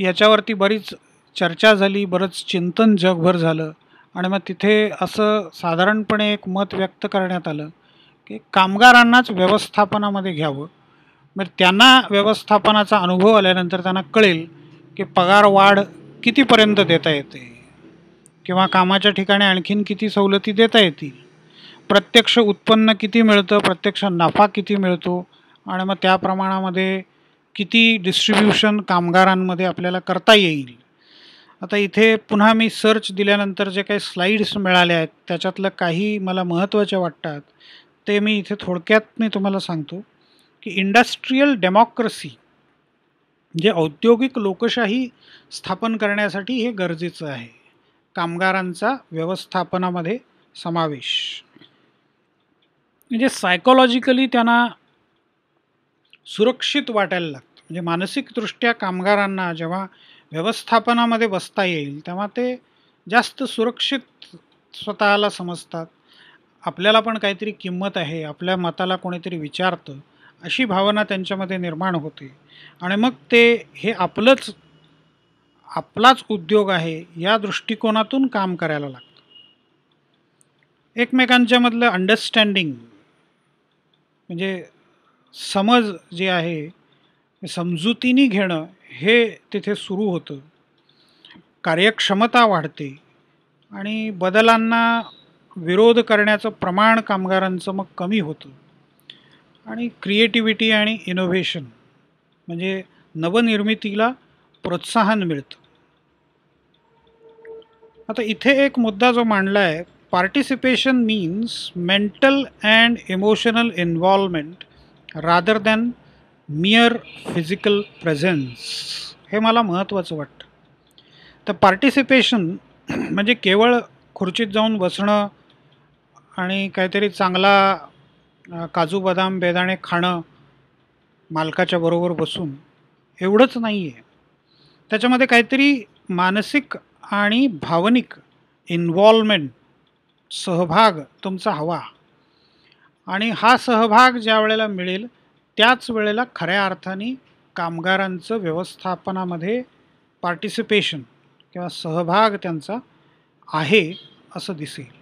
याच्यावरती बरीच चर्चा झाली बरंच चिंतन जगभर झालं आणि मग तिथे असं साधारणपणे एक मत व्यक्त करण्यात आलं की कामगारांनाच व्यवस्थापनामध्ये घ्यावं मग म्हणजे त्यांना व्यवस्थापनाचा अनुभव आल्यानंतर त्यांना कळेल की पगार वाढ कितीपर्यंत देता येते किंवा कामाच्या ठिकाणी आणखीन किती सवलती देता येतील प्रत्यक्ष उत्पन्न किती मिळतं प्रत्यक्ष नफा किती मिळतो आणि मग त्या प्रमाणामध्ये किती डिस्ट्रीब्युशन कामगारांमध्ये आपल्याला करता येईल आता इथे पुन्हा मी सर्च दिल्यानंतर जे काही स्लाईड्स मिळाल्या आहेत त्याच्यातलं काही मला महत्त्वाच्या वाटतात ते मी इथे थोडक्यात मी तुम्हाला सांगतो की इंडस्ट्रीयल डेमोक्रेसी जे औद्योगिक लोकशाही स्थापन करण्यासाठी हे गरजेचं आहे कामगारांचा व्यवस्थापनामध्ये समावेश म्हणजे सायकोलॉजिकली त्यांना सुरक्षित वाटायला लागतं म्हणजे मानसिकदृष्ट्या कामगारांना जेव्हा व्यवस्थापनामध्ये बसता येईल तेव्हा ते जास्त सुरक्षित स्वतःला समजतात आपल्याला पण काहीतरी किंमत आहे आपल्या मताला कोणीतरी विचारतं अशी भावना त्यांच्यामध्ये निर्माण होते आणि मग ते हे आपलंच आपलाच उद्योग आहे या दृष्टिकोनातून काम करायला लागतं एकमेकांच्यामधलं अंडरस्टँडिंग म्हणजे समज जे आहे समजुतीने घेणं हे तिथे सुरू होतं कार्यक्षमता वाढते आणि बदलांना विरोध करण्याचं प्रमाण कामगारांचं मग कमी होतं आणि क्रिएटिव्हिटी आणि इनोव्हेशन म्हणजे नवनिर्मितीला प्रोत्साहन मिळतं आता इथे एक मुद्दा जो मांडला आहे participation means mental and emotional involvement rather than mere physical presence हे मला महत्त्वाचं वाटतं तर पार्टिसिपेशन [CLEARS THROAT] म्हणजे केवळ खुर्चीत जाऊन बसणं आणि काहीतरी चांगला काजू बदाम बेदाणे खाणं मालकाच्या बरोबर बसून एवढंच नाही आहे त्याच्यामध्ये काहीतरी मानसिक आणि भावनिक इन्व्हॉल्वमेंट सहभाग तुमचा हवा आणि हा सहभाग ज्या वेळेला मिळेल त्याच वेळेला खऱ्या अर्थाने कामगारांचं व्यवस्थापनामध्ये पार्टिसिपेशन किंवा सहभाग त्यांचा आहे असं दिसेल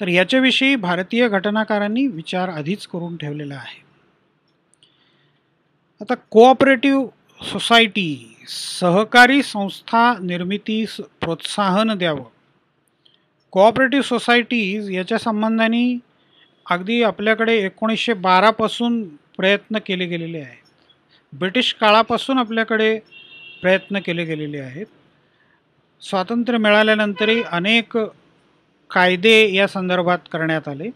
तर याच्याविषयी भारतीय घटनाकारांनी विचार आधीच करून ठेवलेला आहे आता कोऑपरेटिव्ह सोसायटी सहकारी संस्था निर्मितीस प्रोत्साहन द्यावं कोऑपरेटिव्ह सोसायटीज याच्या संबंधाने अगदी आपल्याकडे एकोणीसशे बारापासून प्रयत्न केले गेलेले आहेत ब्रिटिश काळापासून आपल्याकडे प्रयत्न केले गेलेले आहेत स्वातंत्र्य मिळाल्यानंतरही अनेक कायदे या संदर्भात करण्यात आले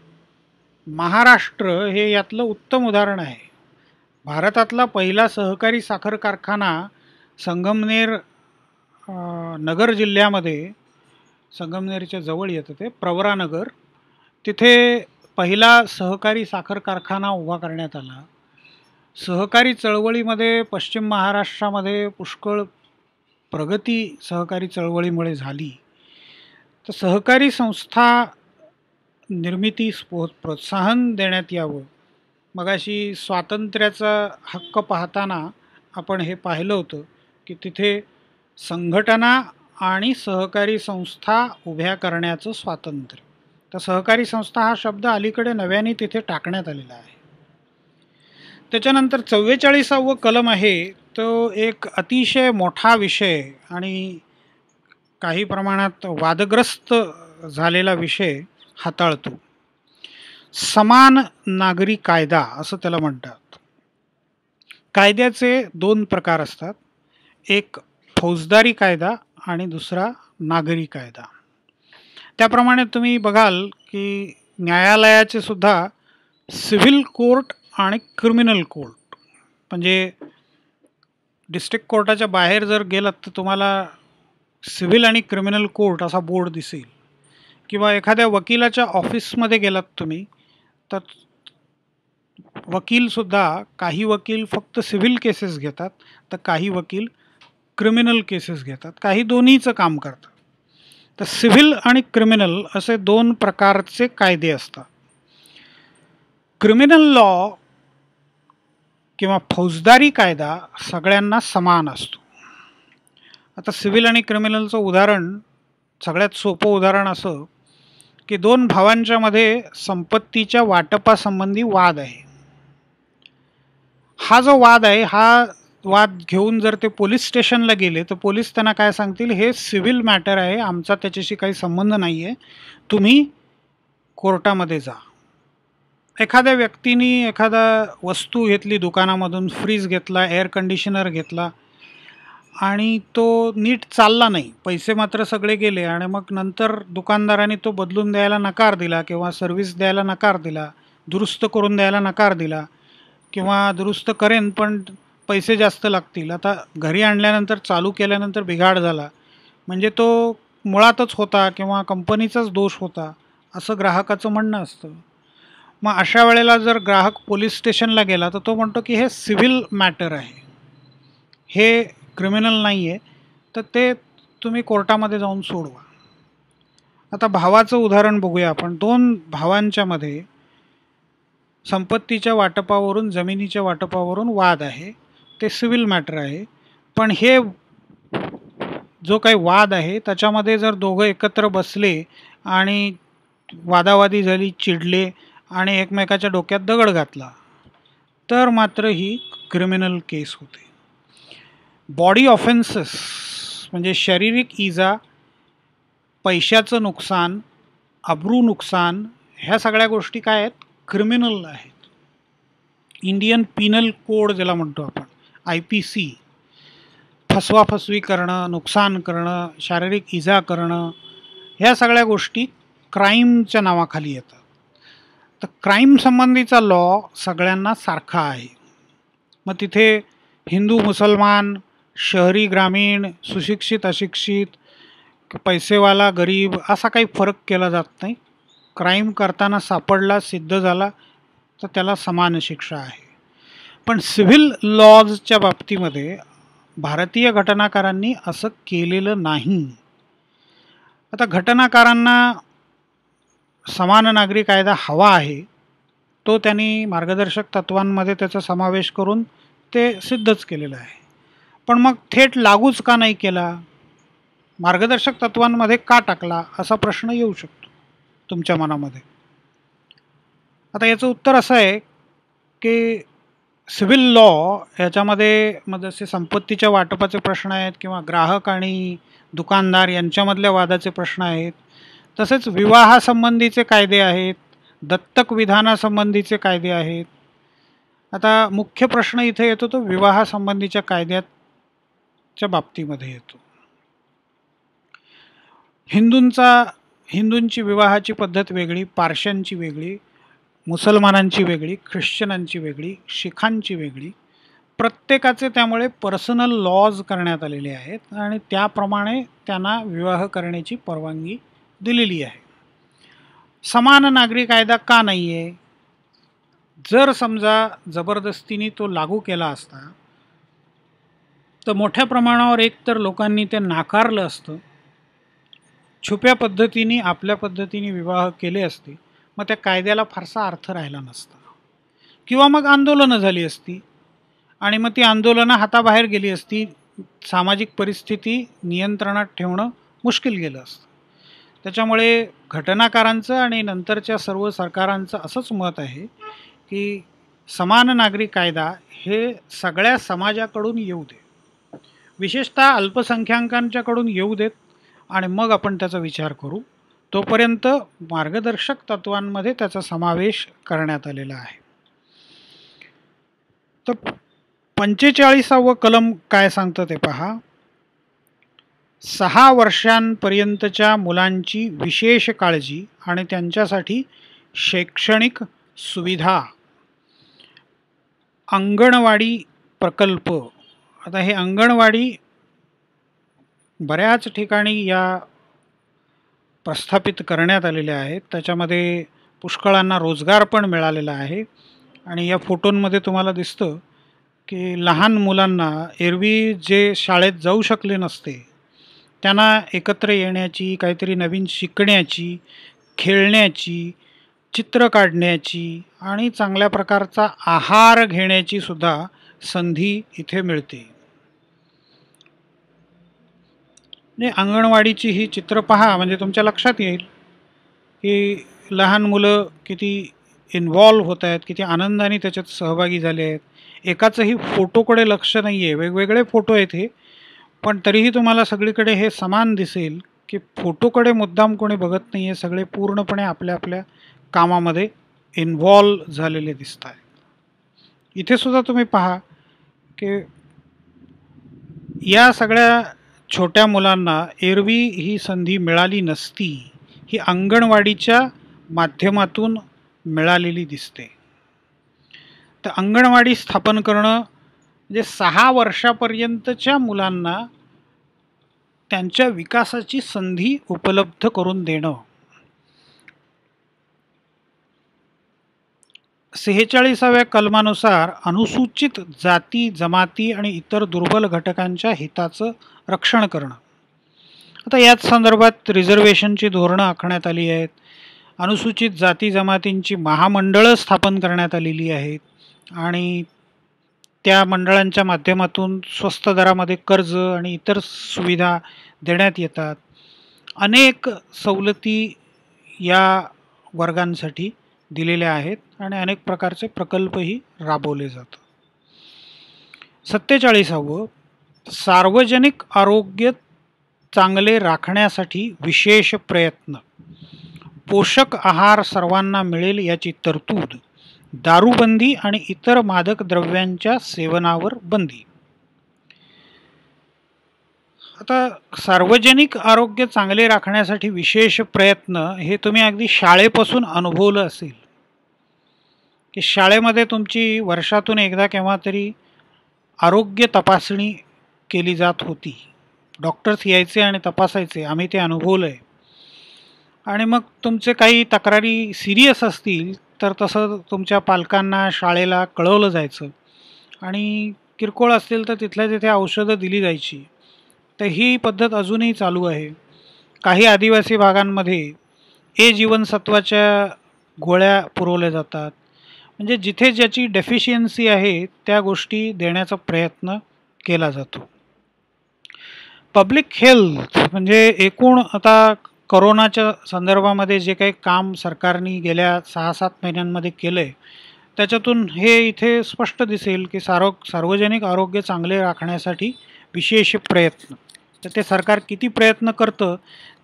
महाराष्ट्र हे यातलं उत्तम उदाहरण आहे भारतातला पहिला सहकारी साखर कारखाना संगमनेर नगर जिल्ह्यामध्ये संगमनेरच्या जवळ येतं ते प्रवरानगर तिथे पहिला सहकारी साखर कारखाना उभा करण्यात आला सहकारी चळवळीमध्ये पश्चिम महाराष्ट्रामध्ये पुष्कळ प्रगती सहकारी चळवळीमुळे झाली तर सहकारी संस्था निर्मितीस प्रोत्साहन देण्यात यावं मगाशी स्वातंत्र्याचा हक्क पाहताना आपण हे पाहिलं होतं की तिथे संघटना आणि सहकारी संस्था उभ्या करण्याचं स्वातंत्र्य तर सहकारी संस्था हा शब्द अलीकडे नव्याने तिथे टाकण्यात आलेला आहे त्याच्यानंतर चव्वेचाळीसावं कलम आहे तो एक अतिशय मोठा विषय आणि काही प्रमाणात वादग्रस्त झालेला विषय हाताळतो समान नागरी कायदा असं त्याला म्हणतात कायद्याचे दोन प्रकार असतात एक फौजदारी कायदा आणि दुसरा नागरी कायदा त्याप्रमाणे तुम्ही बघाल की न्यायालयाचे सुद्धा सिव्हिल कोर्ट आणि क्रिमिनल कोर्ट म्हणजे डिस्ट्रिक्ट कोर्टाच्या बाहेर जर गेलात तर तुम्हाला सिव्हिल आणि क्रिमिनल कोर्ट असा बोर्ड दिसेल किंवा एखाद्या वकिलाच्या ऑफिसमध्ये गेलात तुम्ही तर वकीलसुद्धा काही वकील फक्त सिव्हिल केसेस घेतात तर काही वकील क्रिमिनल केसेस घेतात काही दोन्हीचं काम करतात तर सिव्हिल आणि क्रिमिनल असे दोन प्रकारचे कायदे असतात क्रिमिनल लॉ किंवा फौजदारी कायदा सगळ्यांना समान असतो आता सिव्हिल आणि क्रिमिनलचं उदाहरण सगळ्यात सोपं उदाहरण असं की दोन भावांच्यामध्ये संपत्तीच्या वाटपासंबंधी वाद आहे हा जो वाद आहे हा वाद घेऊन जर ते पोलीस स्टेशनला गेले तर पोलीस त्यांना काय सांगतील हे सिव्हिल मॅटर आहे आमचा त्याच्याशी काही संबंध नाही आहे तुम्ही कोर्टामध्ये जा एखाद्या व्यक्तीने एखादा वस्तू घेतली दुकानामधून फ्रीज घेतला एअर कंडिशनर घेतला आणि तो नीट चालला नाही पैसे मात्र सगळे गेले आणि मग नंतर दुकानदाराने तो बदलून द्यायला नकार दिला किंवा सर्व्हिस द्यायला नकार दिला दुरुस्त करून द्यायला नकार दिला किंवा दुरुस्त करेन पण पैसे जास्त लागतील आता घरी आणल्यानंतर चालू केल्यानंतर बिघाड झाला म्हणजे तो मुळातच होता किंवा कंपनीचाच दोष होता असं ग्राहकाचं म्हणणं असतं मग अशा वेळेला जर ग्राहक पोलीस स्टेशनला गेला तर तो म्हणतो की हे सिव्हिल मॅटर आहे हे क्रिमिनल नाही आहे तर ते तुम्ही कोर्टामध्ये जाऊन सोडवा आता भावाचं उदाहरण बघूया आपण दोन भावांच्यामध्ये संपत्तीच्या वाटपावरून जमिनीच्या वाटपावरून वाद आहे ते सिव्हिल मॅटर आहे पण हे जो काही वाद आहे त्याच्यामध्ये जर दोघं एकत्र बसले आणि वादावादी झाली चिडले आणि एकमेकाच्या डोक्यात दगड घातला तर मात्र ही क्रिमिनल केस होते बॉडी ऑफेन्सेस म्हणजे शारीरिक इजा पैशाचं नुकसान अब्रू नुकसान ह्या सगळ्या गोष्टी काय आहेत क्रिमिनल आहेत इंडियन पिनल कोड ज्याला म्हणतो आपण आय पी सी फसवाफसवी करणं नुकसान करणं शारीरिक इजा करणं ह्या सगळ्या गोष्टी क्राईमच्या नावाखाली येतात तर क्राईम संबंधीचा लॉ सगळ्यांना सारखा आहे मग तिथे हिंदू मुसलमान शहरी ग्रामीण सुशिक्षित अशिक्षित पैसेवाला गरीब असा काही फरक केला जात नाही क्राईम करताना सापडला सिद्ध झाला तर त्याला समान शिक्षा आहे पण सिव्हिल लॉजच्या बाबतीमध्ये भारतीय घटनाकारांनी असं केलेलं नाही आता घटनाकारांना समान नागरी कायदा हवा आहे तो त्यांनी मार्गदर्शक तत्वांमध्ये त्याचा समावेश करून ते सिद्धच केलेलं आहे पण मग थेट लागूच का नाही केला मार्गदर्शक तत्वांमध्ये का टाकला असा प्रश्न येऊ शकतो तुमच्या मनामध्ये आता याचं उत्तर असं आहे की सिव्हिल लॉ याच्यामध्ये मग जसे संपत्तीच्या वाटपाचे प्रश्न आहेत किंवा ग्राहक आणि दुकानदार यांच्यामधल्या वादाचे प्रश्न आहेत तसेच विवाहासंबंधीचे कायदे आहेत दत्तक विधानासंबंधीचे कायदे आहेत आता मुख्य प्रश्न इथे येतो तो विवाहासंबंधीच्या कायद्याच्या बाबतीमध्ये येतो हिंदूंचा हिंदूंची विवाहाची पद्धत वेगळी पारशांची वेगळी मुसलमानांची वेगळी ख्रिश्चनांची वेगळी शिखांची वेगळी प्रत्येकाचे त्यामुळे पर्सनल लॉज करण्यात आलेले आहेत आणि त्याप्रमाणे त्यांना विवाह करण्याची परवानगी दिलेली आहे समान नागरी कायदा का नाही आहे जर समजा जबरदस्तीने तो लागू केला असता तर मोठ्या प्रमाणावर एक तर लोकांनी ते नाकारलं असतं छुप्या पद्धतीने आपल्या पद्धतीने विवाह केले असते मग त्या कायद्याला फारसा अर्थ राहिला नसता किंवा मग आंदोलनं झाली असती आणि मग ती आंदोलनं हाताबाहेर गेली असती सामाजिक परिस्थिती नियंत्रणात ठेवणं मुश्किल गेलं असतं त्याच्यामुळे घटनाकारांचं आणि नंतरच्या सर्व सरकारांचं असंच मत आहे की समान नागरी कायदा हे सगळ्या समाजाकडून येऊ दे विशेषतः अल्पसंख्याकांच्याकडून येऊ देत आणि मग आपण त्याचा विचार करू तोपर्यंत मार्गदर्शक तत्वांमध्ये त्याचा समावेश करण्यात आलेला आहे तर पंचेचाळीसावं कलम काय सांगतं ते पहा सहा वर्षांपर्यंतच्या मुलांची विशेष काळजी आणि त्यांच्यासाठी शैक्षणिक सुविधा अंगणवाडी प्रकल्प आता हे अंगणवाडी बऱ्याच ठिकाणी या प्रस्थापित करण्यात आलेले आहेत त्याच्यामध्ये पुष्कळांना रोजगार पण मिळालेला आहे आणि या फोटोंमध्ये तुम्हाला दिसतं की लहान मुलांना एरवी जे शाळेत जाऊ शकले नसते त्यांना एकत्र येण्याची काहीतरी नवीन शिकण्याची खेळण्याची चित्र काढण्याची आणि चांगल्या प्रकारचा आहार घेण्याची सुद्धा संधी इथे मिळते नाही अंगणवाडीची ही चित्र पहा म्हणजे तुमच्या लक्षात येईल की लहान मुलं किती इन्व्हॉल्व होत आहेत किती आनंदाने त्याच्यात सहभागी झाले आहेत एकाचंही फोटोकडे लक्ष नाही आहे वेगवेगळे फोटो आहेत हे पण तरीही तुम्हाला सगळीकडे हे समान दिसेल की फोटोकडे मुद्दाम कोणी बघत नाही आहे सगळे पूर्णपणे आपल्या आपल्या कामामध्ये इन्व्हॉल्व झालेले दिसत आहेत इथेसुद्धा तुम्ही पहा की या सगळ्या छोट्या मुलांना एरवी ही संधी मिळाली नसती ही अंगणवाडीच्या माध्यमातून मिळालेली दिसते तर अंगणवाडी स्थापन करणं म्हणजे सहा वर्षापर्यंतच्या मुलांना त्यांच्या विकासाची संधी उपलब्ध करून देणं सेहेचाळीसाव्या कलमानुसार अनुसूचित जाती जमाती आणि इतर दुर्बल घटकांच्या हिताचं रक्षण करणं आता याच संदर्भात रिझर्वेशनची धोरणं आखण्यात आली आहेत अनुसूचित जाती जमातींची महामंडळं स्थापन करण्यात आलेली आहेत आणि त्या मंडळांच्या माध्यमातून स्वस्त दरामध्ये कर्ज आणि इतर सुविधा देण्यात येतात अनेक सवलती या वर्गांसाठी दिलेल्या आहेत आणि अनेक प्रकारचे प्रकल्पही राबवले जातात सत्तेचाळीसावं सार्वजनिक आरोग्य चांगले राखण्यासाठी विशेष प्रयत्न पोषक आहार सर्वांना मिळेल याची तरतूद दारूबंदी आणि इतर मादक द्रव्यांच्या सेवनावर बंदी आता सार्वजनिक आरोग्य चांगले राखण्यासाठी विशेष प्रयत्न हे तुम्ही अगदी शाळेपासून अनुभवलं असेल की शाळेमध्ये तुमची वर्षातून एकदा केव्हा तरी आरोग्य तपासणी केली जात होती डॉक्टर्स यायचे आणि तपासायचे आम्ही ते अनुभवलं आहे आणि मग तुमचे काही तक्रारी सिरियस असतील तर तसं तुमच्या पालकांना शाळेला कळवलं जायचं आणि किरकोळ असतील तर तिथल्या तिथे औषधं दिली जायची तर ही पद्धत अजूनही चालू आहे काही आदिवासी भागांमध्ये ए जीवनसत्वाच्या गोळ्या पुरवल्या जातात म्हणजे जिथे ज्याची डेफिशियन्सी आहे त्या गोष्टी देण्याचा प्रयत्न केला जातो पब्लिक हेल्थ म्हणजे एकूण आता करोनाच्या संदर्भामध्ये जे काही काम सरकारने गेल्या सहा सात महिन्यांमध्ये केलं आहे त्याच्यातून हे इथे स्पष्ट दिसेल की सारो सार्वजनिक आरोग्य चांगले राखण्यासाठी विशेष प्रयत्न तर ते सरकार किती प्रयत्न करतं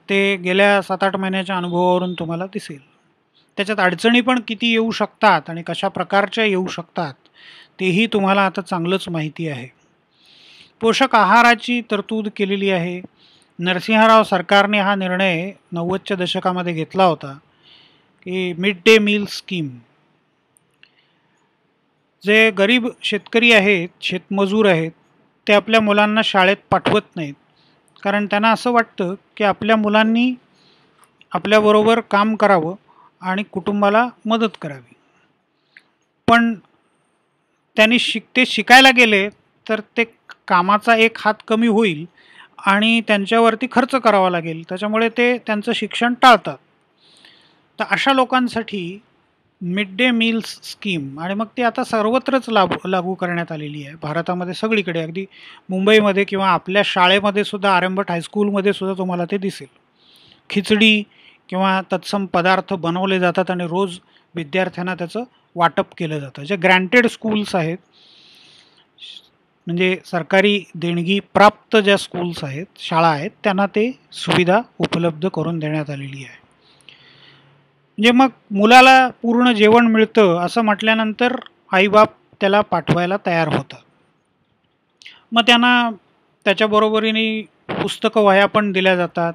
ते गेल्या सात आठ महिन्याच्या अनुभवावरून तुम्हाला दिसेल त्याच्यात अडचणी पण किती येऊ शकतात आणि कशा प्रकारच्या येऊ शकतात तेही तुम्हाला आता चांगलंच माहिती आहे पोषक आहाराची तरतूद केलेली आहे नरसिंहराव सरकारने हा निर्णय नव्वदच्या दशकामध्ये घेतला होता की मिड डे मील स्कीम जे गरीब शेतकरी आहेत शेतमजूर आहेत ते आपल्या मुलांना शाळेत पाठवत नाहीत कारण त्यांना असं वाटतं की आपल्या मुलांनी आपल्याबरोबर काम करावं आणि कुटुंबाला मदत करावी पण त्यांनी शिक ते शिकायला गेले तर ते कामाचा एक हात कमी होईल आणि त्यांच्यावरती खर्च करावा लागेल त्याच्यामुळे ते त्यांचं शिक्षण टाळतात तर अशा लोकांसाठी मिड डे मील्स स्कीम आणि मग ती आता सर्वत्रच लागू लागू करण्यात आलेली आहे भारतामध्ये सगळीकडे अगदी मुंबईमध्ये किंवा आपल्या शाळेमध्ये सुद्धा आरंभट हायस्कूलमध्ये सुद्धा तुम्हाला ते दिसेल खिचडी किंवा तत्सम पदार्थ बनवले जातात आणि रोज विद्यार्थ्यांना त्याचं वाटप केलं जातं जे ग्रँटेड स्कूल्स आहेत म्हणजे सरकारी देणगी प्राप्त ज्या स्कूल्स आहेत शाळा आहेत त्यांना ते सुविधा उपलब्ध करून देण्यात आलेली आहे म्हणजे मग मुलाला पूर्ण जेवण मिळतं असं म्हटल्यानंतर आईबाप त्याला पाठवायला तयार होतात मग त्यांना त्याच्याबरोबरीने पुस्तकं वह्या पण दिल्या जातात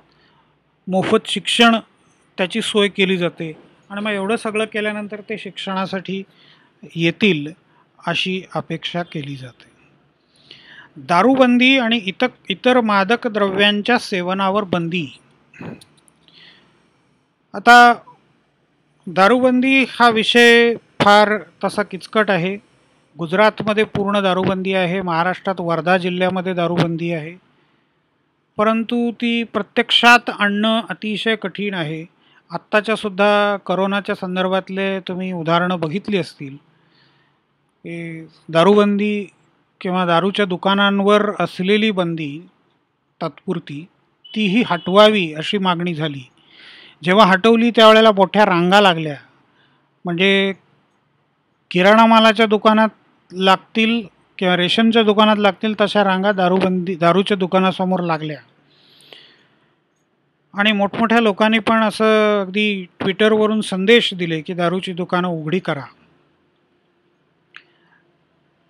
मोफत शिक्षण त्याची सोय केली जाते आणि मग एवढं सगळं केल्यानंतर ते शिक्षणासाठी येतील अशी अपेक्षा केली जाते दारूबंदी आणि इतर इतर मादक द्रव्यांच्या सेवनावर बंदी आता दारूबंदी हा विषय फार तसा किचकट आहे गुजरातमध्ये पूर्ण दारूबंदी आहे महाराष्ट्रात वर्धा जिल्ह्यामध्ये दारूबंदी आहे परंतु ती प्रत्यक्षात आणणं अतिशय कठीण आहे आत्ताच्यासुद्धा करोनाच्या संदर्भातले तुम्ही उदाहरणं बघितली असतील की दारूबंदी किंवा दारूच्या दुकानांवर असलेली बंदी तात्पुरती तीही हटवावी अशी मागणी झाली जेव्हा हटवली त्यावेळेला मोठ्या रांगा लागल्या म्हणजे किराणा मालाच्या दुकानात लागतील किंवा रेशनच्या दुकानात लागतील तशा रांगा दारूबंदी दारूच्या दुकानासमोर लागल्या आणि मोठमोठ्या लोकांनी पण असं अगदी ट्विटरवरून संदेश दिले की दारूची दुकानं उघडी करा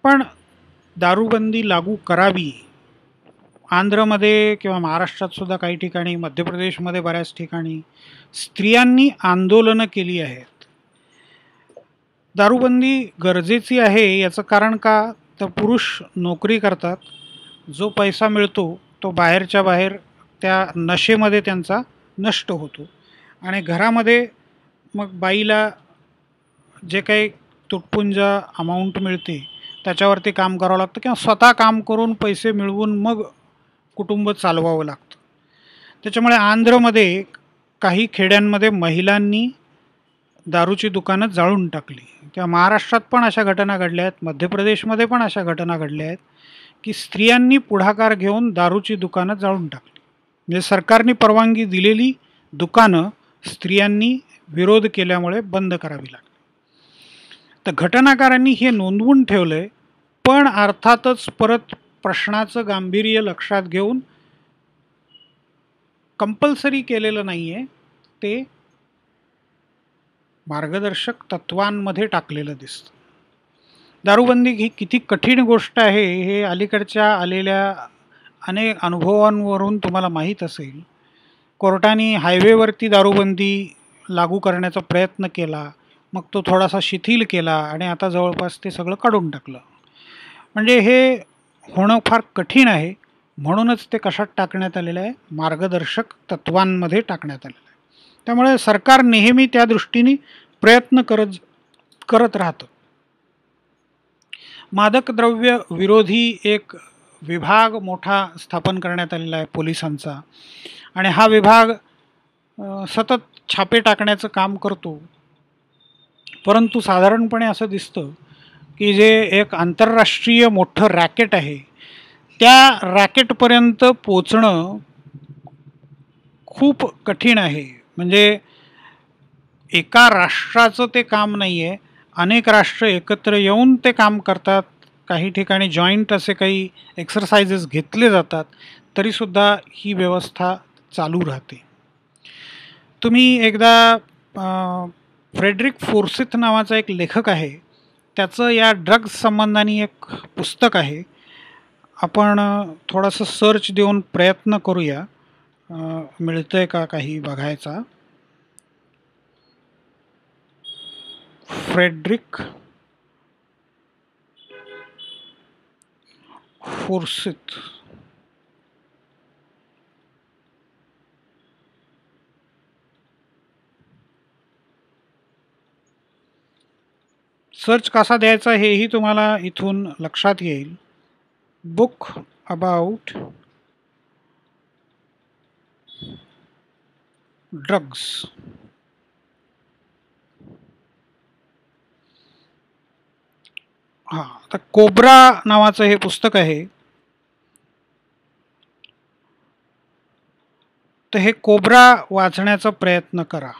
पण दारूबंदी लागू करावी आंध्रमध्ये किंवा महाराष्ट्रात सुद्धा काही ठिकाणी मध्य प्रदेशमध्ये बऱ्याच ठिकाणी स्त्रियांनी आंदोलनं केली आहेत दारूबंदी गरजेची आहे याचं कारण का तर पुरुष नोकरी करतात जो पैसा मिळतो तो बाहेरच्या बाहेर त्या नशेमध्ये त्यांचा नष्ट होतो आणि घरामध्ये मग बाईला जे काही तुटपुंज अमाऊंट मिळते त्याच्यावरती काम करावं लागतं किंवा स्वतः काम करून पैसे मिळवून मग कुटुंब चालवावं लागतं त्याच्यामुळे आंध्रमध्ये काही खेड्यांमध्ये महिलांनी दारूची दुकानं जाळून टाकली किंवा महाराष्ट्रात पण अशा घटना घडल्या आहेत मध्य प्रदेशमध्ये पण अशा घटना घडल्या आहेत की स्त्रियांनी पुढाकार घेऊन दारूची दुकानं जाळून टाकली म्हणजे सरकारने परवानगी दिलेली दुकानं स्त्रियांनी विरोध केल्यामुळे बंद करावी लागली तर घटनाकारांनी हे नोंदवून ठेवलं आहे पण अर्थातच परत प्रश्नाचं गांभीर्य लक्षात घेऊन कंपल्सरी केलेलं नाही आहे ते मार्गदर्शक तत्वांमध्ये टाकलेलं दिसतं दारूबंदी ही किती कठीण गोष्ट आहे हे अलीकडच्या आलेल्या अनेक अनुभवांवरून तुम्हाला माहीत असेल कोर्टाने हायवेवरती दारूबंदी लागू करण्याचा प्रयत्न केला मग तो थोडासा शिथिल केला आणि आता जवळपास ते सगळं काढून टाकलं म्हणजे हे होणं फार कठीण आहे म्हणूनच ते कशात टाकण्यात आलेलं आहे मार्गदर्शक तत्वांमध्ये टाकण्यात आलेलं आहे त्यामुळे सरकार नेहमी त्या दृष्टीने प्रयत्न करत करत राहतं द्रव्य विरोधी एक विभाग मोठा स्थापन करण्यात आलेला आहे पोलिसांचा आणि हा विभाग सतत छापे टाकण्याचं काम करतो परंतु साधारणपणे असं दिसतं की जे एक आंतरराष्ट्रीय मोठं रॅकेट आहे त्या रॅकेटपर्यंत पोचणं खूप कठीण आहे म्हणजे एका राष्ट्राचं ते काम नाही आहे अनेक राष्ट्र एकत्र येऊन ते काम करतात काही ठिकाणी जॉईंट असे काही एक्सरसाइजेस घेतले जातात तरीसुद्धा ही व्यवस्था चालू राहते तुम्ही एकदा फ्रेडरिक फोर्सिथ नावाचा एक लेखक आहे त्याचं या ड्रग्ज संबंधाने एक पुस्तक आहे आपण थोडंसं सर्च देऊन प्रयत्न करूया मिळतं आहे का काही बघायचा फ्रेडरिक फोर्सेत सर्च कसा द्यायचा हेही तुम्हाला इथून लक्षात येईल बुक अबाउट ड्रग्स हां आता कोब्रा नावाचं हे पुस्तक आहे तर हे कोबरा वाचण्याचा प्रयत्न करा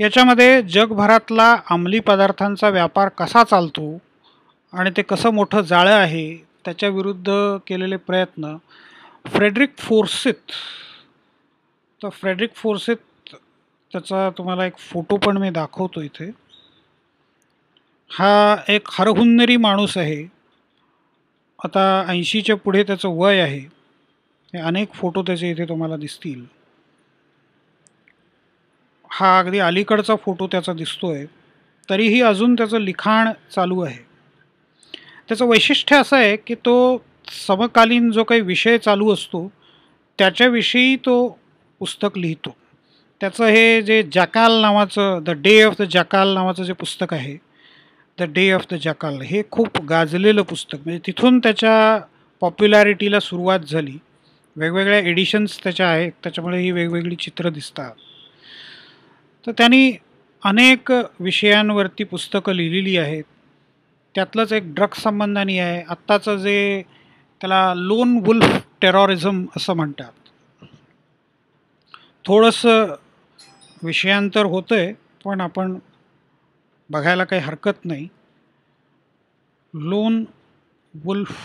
याच्यामध्ये जगभरातला अंमली पदार्थांचा व्यापार कसा चालतो आणि ते कसं मोठं जाळं आहे त्याच्याविरुद्ध केलेले प्रयत्न फ्रेडरिक फोर्सित तर फ्रेडरिक फोर्सित त्याचा तुम्हाला एक फोटो पण मी दाखवतो इथे हा एक हरहुन्नरी माणूस आहे आता ऐंशीच्या पुढे त्याचं वय आहे हे अनेक फोटो त्याचे इथे तुम्हाला दिसतील हा अगदी अलीकडचा फोटो त्याचा दिसतो आहे तरीही अजून त्याचं लिखाण चालू आहे त्याचं वैशिष्ट्य असं आहे की तो समकालीन जो काही विषय चालू असतो त्याच्याविषयी तो पुस्तक लिहितो त्याचं हे जे जॅकाल नावाचं The Day of the Jackal नावाचं जे पुस्तक आहे The Day of the Jackal हे खूप गाजलेलं पुस्तक म्हणजे तिथून त्याच्या पॉप्युलॅरिटीला सुरुवात झाली वेगवेगळ्या एडिशन्स त्याच्या आहेत त्याच्यामुळे ही वेगवेगळी चित्र दिसतात तर त्यांनी अनेक विषयांवरती पुस्तकं लिहिलेली आहेत त्यातलंच एक ड्रग संबंधाने आहे आत्ताचं जे त्याला लोन वुल्फ टेरॉरिझम असं म्हणतात थोडंसं विषयांतर होतं आहे पण आपण बघायला काही हरकत नाही Lone Wolf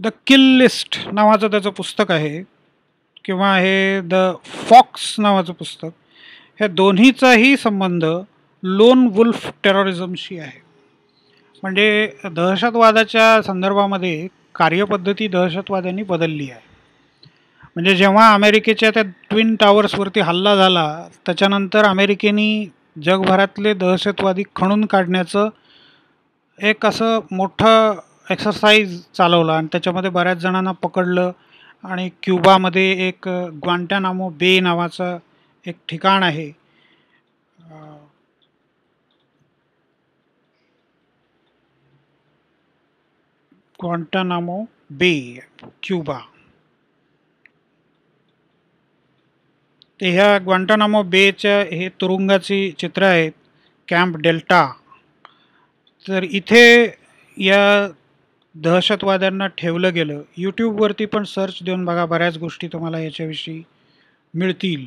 The Kill List नावाचं त्याचं पुस्तक आहे किंवा हे द फॉक्स नावाचं पुस्तक ह्या दोन्हीचाही संबंध लोन वुल्फ टेरॉरिझमशी आहे म्हणजे दहशतवादाच्या संदर्भामध्ये कार्यपद्धती दहशतवाद्यांनी बदलली आहे म्हणजे जेव्हा अमेरिकेच्या त्या ट्विन टावर्सवरती हल्ला झाला त्याच्यानंतर अमेरिकेने जगभरातले दहशतवादी खणून काढण्याचं एक असं मोठं एक्सरसाइज चालवला आणि त्याच्यामध्ये बऱ्याच जणांना पकडलं आणि क्युबामध्ये एक ग्वांटानामो बे नावाचं एक ठिकाण आहे नामो बे क्युबा ते ह्या ग्वांटानामो बेच्या हे तुरुंगाची चित्र आहेत कॅम्प डेल्टा तर इथे या दहशतवाद्यांना ठेवलं गेलं यूट्यूबवरती पण सर्च देऊन बघा बऱ्याच गोष्टी तुम्हाला याच्याविषयी मिळतील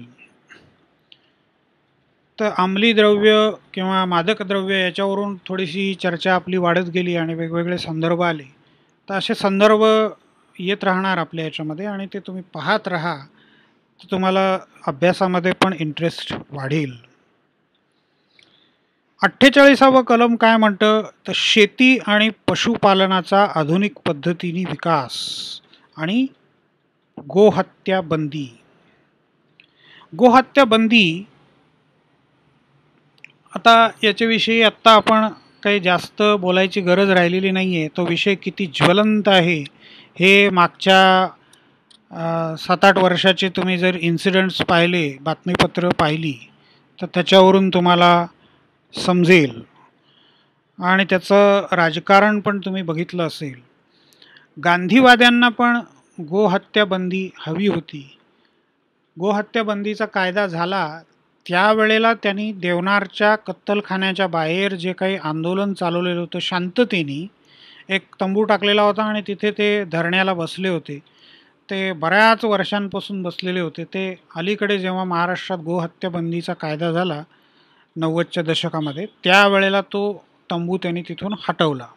तर अंमली द्रव्य किंवा मादक द्रव्य याच्यावरून थोडीशी चर्चा आपली वाढत गेली आणि वेगवेगळे संदर्भ आले तर असे संदर्भ येत राहणार आपल्या याच्यामध्ये आणि ते तुम्ही पाहत राहा तर तुम्हाला अभ्यासामध्ये पण इंटरेस्ट वाढेल अठ्ठेचाळीसावं कलम काय म्हणतं तर शेती आणि पशुपालनाचा आधुनिक पद्धतीने विकास आणि गोहत्या बंदी गोहत्या बंदी आता याच्याविषयी आत्ता आपण काही जास्त बोलायची गरज राहिलेली नाही आहे तो विषय किती ज्वलंत आहे हे मागच्या सात आठ वर्षाचे तुम्ही जर इन्सिडेंट्स पाहिले बातमीपत्र पाहिली तर त्याच्यावरून तुम्हाला समजेल आणि त्याचं राजकारण पण तुम्ही बघितलं असेल गांधीवाद्यांना पण गोहत्याबंदी हवी होती गोहत्याबंदीचा कायदा झाला त्यावेळेला त्यांनी देवनारच्या कत्तलखान्याच्या बाहेर जे काही आंदोलन चालवलेलं होतं शांततेने एक तंबू टाकलेला होता आणि तिथे ते धरण्याला बसले होते ते बऱ्याच वर्षांपासून बसलेले होते ते अलीकडे जेव्हा महाराष्ट्रात गोहत्याबंदीचा कायदा झाला नव्वदच्या दशकामध्ये त्यावेळेला तो तंबू त्यांनी तिथून हटवला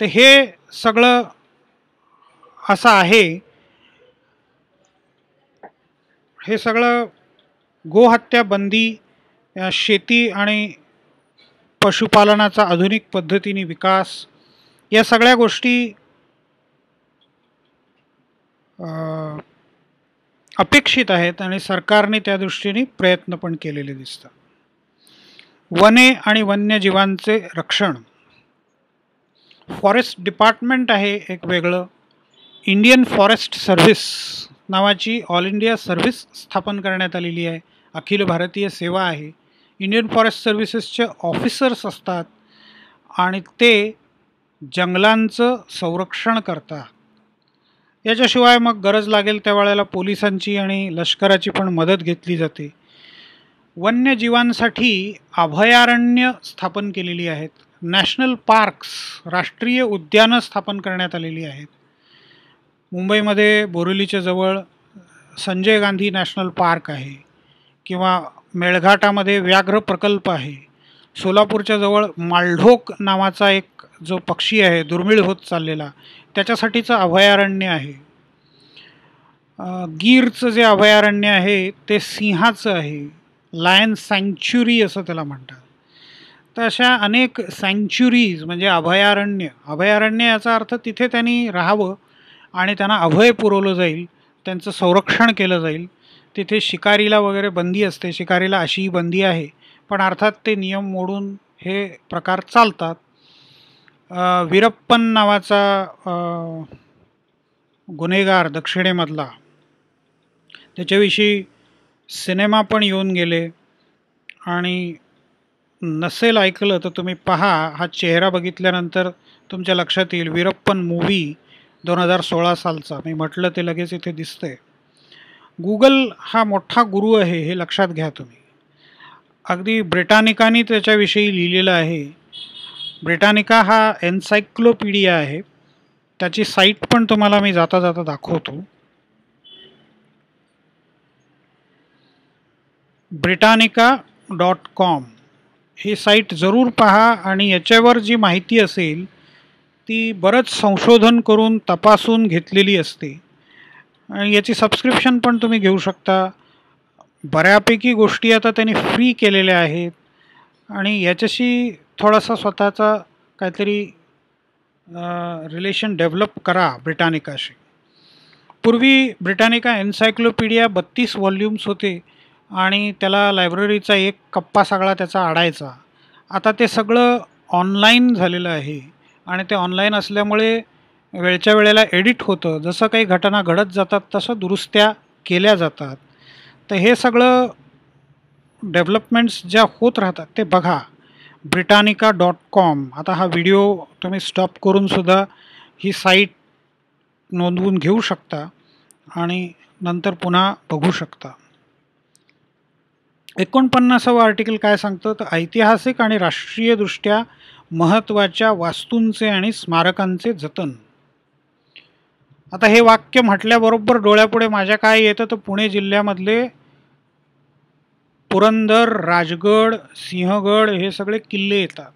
तर हे सगळं असं आहे हे सगळं गोहत्या बंदी शेती आणि पशुपालनाचा आधुनिक पद्धतीने विकास या सगळ्या गोष्टी अपेक्षित आहेत आणि सरकारने त्या दृष्टीने प्रयत्न पण केलेले दिसतात वने आणि वन्यजीवांचे रक्षण फॉरेस्ट डिपार्टमेंट आहे एक वेगळं इंडियन फॉरेस्ट सर्व्हिस नावाची ऑल इंडिया सर्व्हिस स्थापन करण्यात आलेली आहे अखिल भारतीय सेवा आहे इंडियन फॉरेस्ट सर्व्हिसेसचे ऑफिसर्स असतात आणि ते जंगलांचं संरक्षण करतात याच्याशिवाय मग गरज लागेल त्यावेळेला पोलिसांची आणि लष्कराची पण मदत घेतली जाते वन्यजीवांसाठी अभयारण्य स्थापन केलेली आहेत नॅशनल पार्क्स राष्ट्रीय उद्यानं स्थापन करण्यात आलेली आहेत मुंबईमध्ये बोरिवलीच्या जवळ संजय गांधी नॅशनल पार्क आहे किंवा मेळघाटामध्ये व्याघ्र प्रकल्प आहे सोलापूरच्या जवळ मालढोक नावाचा एक जो पक्षी आहे दुर्मिळ होत चाललेला त्याच्यासाठीचं अभयारण्य आहे गीरचं जे अभयारण्य आहे ते सिंहाचं आहे लायन सँक्च्युरी असं त्याला म्हणतात तर अशा अनेक सँक्च्युरीज म्हणजे अभयारण्य अभयारण्य याचा अर्थ तिथे त्यांनी राहावं आणि त्यांना अभय पुरवलं जाईल त्यांचं संरक्षण केलं जाईल तिथे शिकारीला वगैरे बंदी असते शिकारीला अशीही बंदी आहे पण अर्थात ते नियम मोडून हे प्रकार चालतात विरप्पन नावाचा गुन्हेगार दक्षिणेमधला त्याच्याविषयी सिनेमा पण येऊन गेले आणि नसेल ऐकलं तर तुम्ही पहा हा चेहरा बघितल्यानंतर तुमच्या लक्षात येईल वीरप्पन मूवी दोन हजार सोळा सालचा मी म्हटलं ते लगेच इथे दिसतंय गुगल हा मोठा गुरु आहे हे लक्षात घ्या तुम्ही अगदी ब्रिटानिकानी त्याच्याविषयी लिहिलेलं आहे ब्रिटानिका हा एन्सायक्लोपीडिया आहे त्याची साईट पण तुम्हाला मी जाता जाता दाखवतो ब्रिटानिका डॉट कॉम ही साईट जरूर पहा आणि याच्यावर जी माहिती असेल ती बरंच संशोधन करून तपासून घेतलेली असते आणि याची सबस्क्रिप्शन पण तुम्ही घेऊ शकता बऱ्यापैकी गोष्टी आता त्यांनी फ्री केलेल्या आहेत आणि याच्याशी थोडासा स्वतःचा काहीतरी रिलेशन डेव्हलप करा ब्रिटानिकाशी पूर्वी ब्रिटानिका एन्सायक्लोपीडिया बत्तीस व्हॉल्यूम्स होते आणि त्याला लायब्ररीचा एक कप्पा सगळा त्याचा आडायचा आता ते सगळं ऑनलाईन झालेलं आहे आणि ते ऑनलाईन असल्यामुळे वेळच्या वेळेला एडिट होतं जसं काही घटना घडत जातात तसं दुरुस्त्या केल्या जातात तर हे सगळं डेव्हलपमेंट्स ज्या होत राहतात ते बघा ब्रिटानिका डॉट कॉम आता हा व्हिडिओ तुम्ही स्टॉप करूनसुद्धा ही साईट नोंदवून घेऊ शकता आणि नंतर पुन्हा बघू शकता एकोणपन्नासावं आर्टिकल काय सांगतं तर ऐतिहासिक आणि राष्ट्रीयदृष्ट्या महत्त्वाच्या वास्तूंचे आणि स्मारकांचे जतन आता हे वाक्य म्हटल्याबरोबर डोळ्यापुढे माझ्या काय येतं तर पुणे जिल्ह्यामधले पुरंदर राजगड सिंहगड हे सगळे किल्ले येतात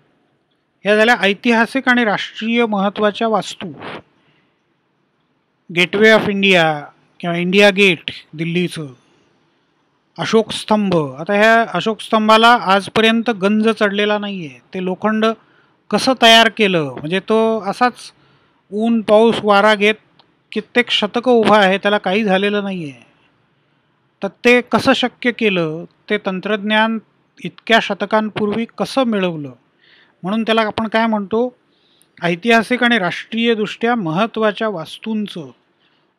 ह्या झाल्या ऐतिहासिक आणि राष्ट्रीय महत्त्वाच्या वास्तू गेटवे ऑफ इंडिया किंवा इंडिया गेट दिल्लीचं अशोक स्तंभ आता ह्या अशोक स्तंभाला आजपर्यंत गंज चढलेला नाही आहे ते लोखंड कसं तयार केलं म्हणजे तो असाच ऊन पाऊस वारा घेत कित्येक शतकं उभा आहे त्याला काही झालेलं नाही आहे तर ते कसं शक्य केलं ते तंत्रज्ञान इतक्या शतकांपूर्वी कसं मिळवलं म्हणून त्याला आपण काय म्हणतो ऐतिहासिक आणि राष्ट्रीयदृष्ट्या महत्त्वाच्या वास्तूंचं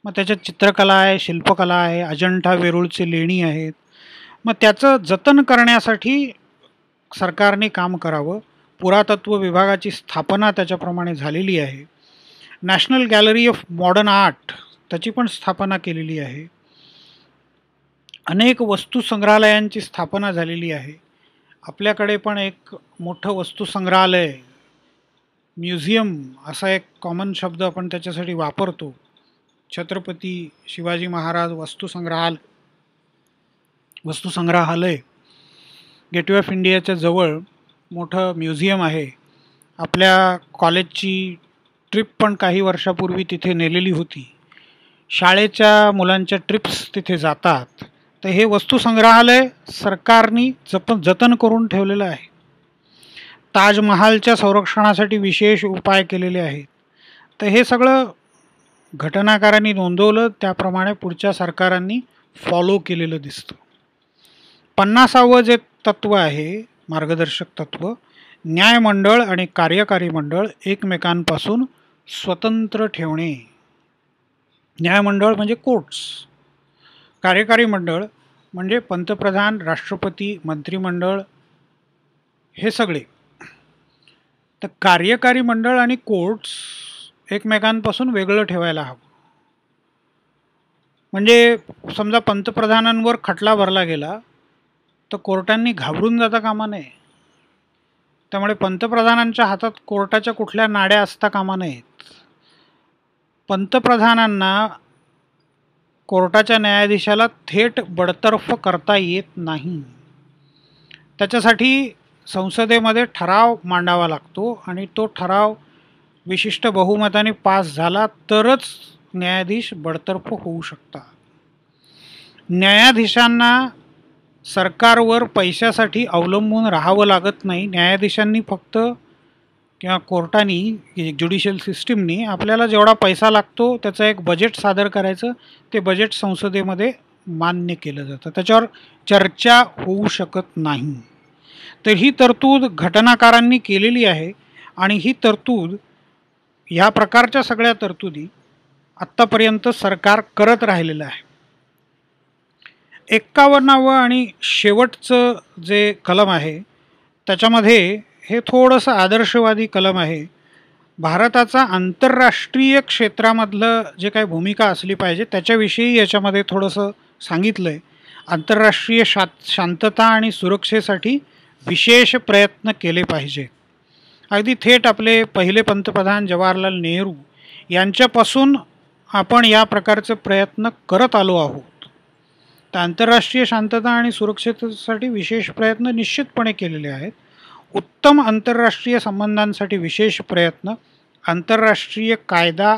मग त्याच्यात चित्रकला आहे शिल्पकला आहे अजंठा वेरूळचे लेणी आहेत मग त्याचं जतन करण्यासाठी सरकारने काम करावं पुरातत्व विभागाची स्थापना त्याच्याप्रमाणे झालेली आहे National Gallery of Modern Art त्याची पण स्थापना केलेली आहे अनेक वस्तू संग्रहालयांची स्थापना झालेली आहे आपल्याकडे पण एक मोठं वस्तू संग्रहालय म्युझियम असा एक कॉमन शब्द आपण त्याच्यासाठी वापरतो छत्रपती शिवाजी महाराज वस्तू संग्रहालय वस्तुसंग्रहालय गेटवे ऑफ इंडियाच्या जवळ मोठं म्युझियम आहे आपल्या कॉलेजची ट्रिप पण काही वर्षापूर्वी तिथे नेलेली होती शाळेच्या मुलांच्या ट्रिप्स तिथे जातात तर हे वस्तुसंग्रहालय सरकारनी जप जतन करून ठेवलेलं आहे ताजमहालच्या संरक्षणासाठी विशेष उपाय केलेले आहेत तर हे सगळं घटनाकारांनी नोंदवलं त्याप्रमाणे पुढच्या सरकारांनी फॉलो केलेलं दिसतं पन्नासावं जे तत्व आहे मार्गदर्शक तत्त्व न्यायमंडळ आणि कार्यकारी मंडळ एकमेकांपासून स्वतंत्र ठेवणे न्यायमंडळ म्हणजे कोर्ट्स कार्यकारी मंडळ म्हणजे पंतप्रधान राष्ट्रपती मंत्रिमंडळ हे सगळे तर कार्यकारी मंडळ आणि कोर्ट्स एकमेकांपासून वेगळं ठेवायला हवं म्हणजे समजा पंतप्रधानांवर खटला भरला गेला तर कोर्टांनी घाबरून जाता कामा नये त्यामुळे पंतप्रधानांच्या हातात कोर्टाच्या कुठल्या नाड्या असता कामा नयेत पंतप्रधानांना कोर्टाच्या न्यायाधीशाला थेट बडतर्फ करता येत नाही त्याच्यासाठी संसदेमध्ये ठराव मांडावा लागतो आणि तो ठराव विशिष्ट बहुमताने पास झाला तरच न्यायाधीश बडतर्फ होऊ शकता न्यायाधीशांना सरकारवर पैशासाठी अवलंबून राहावं लागत नाही न्यायाधीशांनी फक्त किंवा कोर्टानी ज्युडिशियल सिस्टीमनी आपल्याला जेवढा पैसा लागतो त्याचं एक बजेट सादर करायचं ते बजेट संसदेमध्ये मान्य केलं जातं त्याच्यावर चर्चा होऊ शकत नाही तर ही तरतूद घटनाकारांनी केलेली आहे आणि ही तरतूद ह्या प्रकारच्या सगळ्या तरतुदी आत्तापर्यंत सरकार करत राहिलेलं आहे एक्कावन्नावं आणि शेवटचं जे कलम आहे त्याच्यामध्ये हे थोडंसं आदर्शवादी कलम आहे भारताचा आंतरराष्ट्रीय क्षेत्रामधलं जे काही भूमिका असली पाहिजे त्याच्याविषयी याच्यामध्ये थोडंसं सांगितलं आहे आंतरराष्ट्रीय शा शांतता आणि सुरक्षेसाठी विशेष प्रयत्न केले पाहिजे अगदी थेट आपले पहिले पंतप्रधान जवाहरलाल नेहरू यांच्यापासून आपण या प्रकारचे प्रयत्न करत आलो आहोत तर आंतरराष्ट्रीय शांतता आणि सुरक्षिततेसाठी विशेष प्रयत्न निश्चितपणे केलेले आहेत उत्तम आंतरराष्ट्रीय संबंधांसाठी विशेष प्रयत्न आंतरराष्ट्रीय कायदा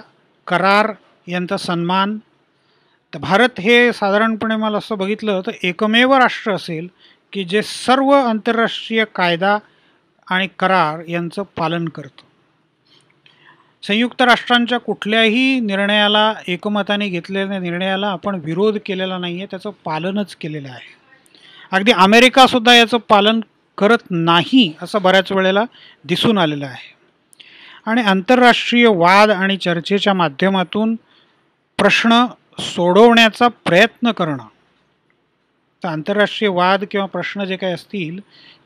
करार यांचा सन्मान तर भारत हे साधारणपणे मला असं बघितलं तर एकमेव राष्ट्र असेल की जे सर्व आंतरराष्ट्रीय कायदा आणि करार यांचं पालन करतं संयुक्त राष्ट्रांच्या कुठल्याही निर्णयाला एकमताने घेतलेल्या निर्णयाला आपण विरोध केलेला नाही आहे त्याचं पालनच केलेलं आहे अगदी अमेरिकासुद्धा याचं पालन करत नाही असं बऱ्याच वेळेला दिसून आलेलं आहे आणि आंतरराष्ट्रीय वाद आणि चर्चेच्या माध्यमातून प्रश्न सोडवण्याचा प्रयत्न करणं तर आंतरराष्ट्रीय वाद किंवा प्रश्न जे काही असतील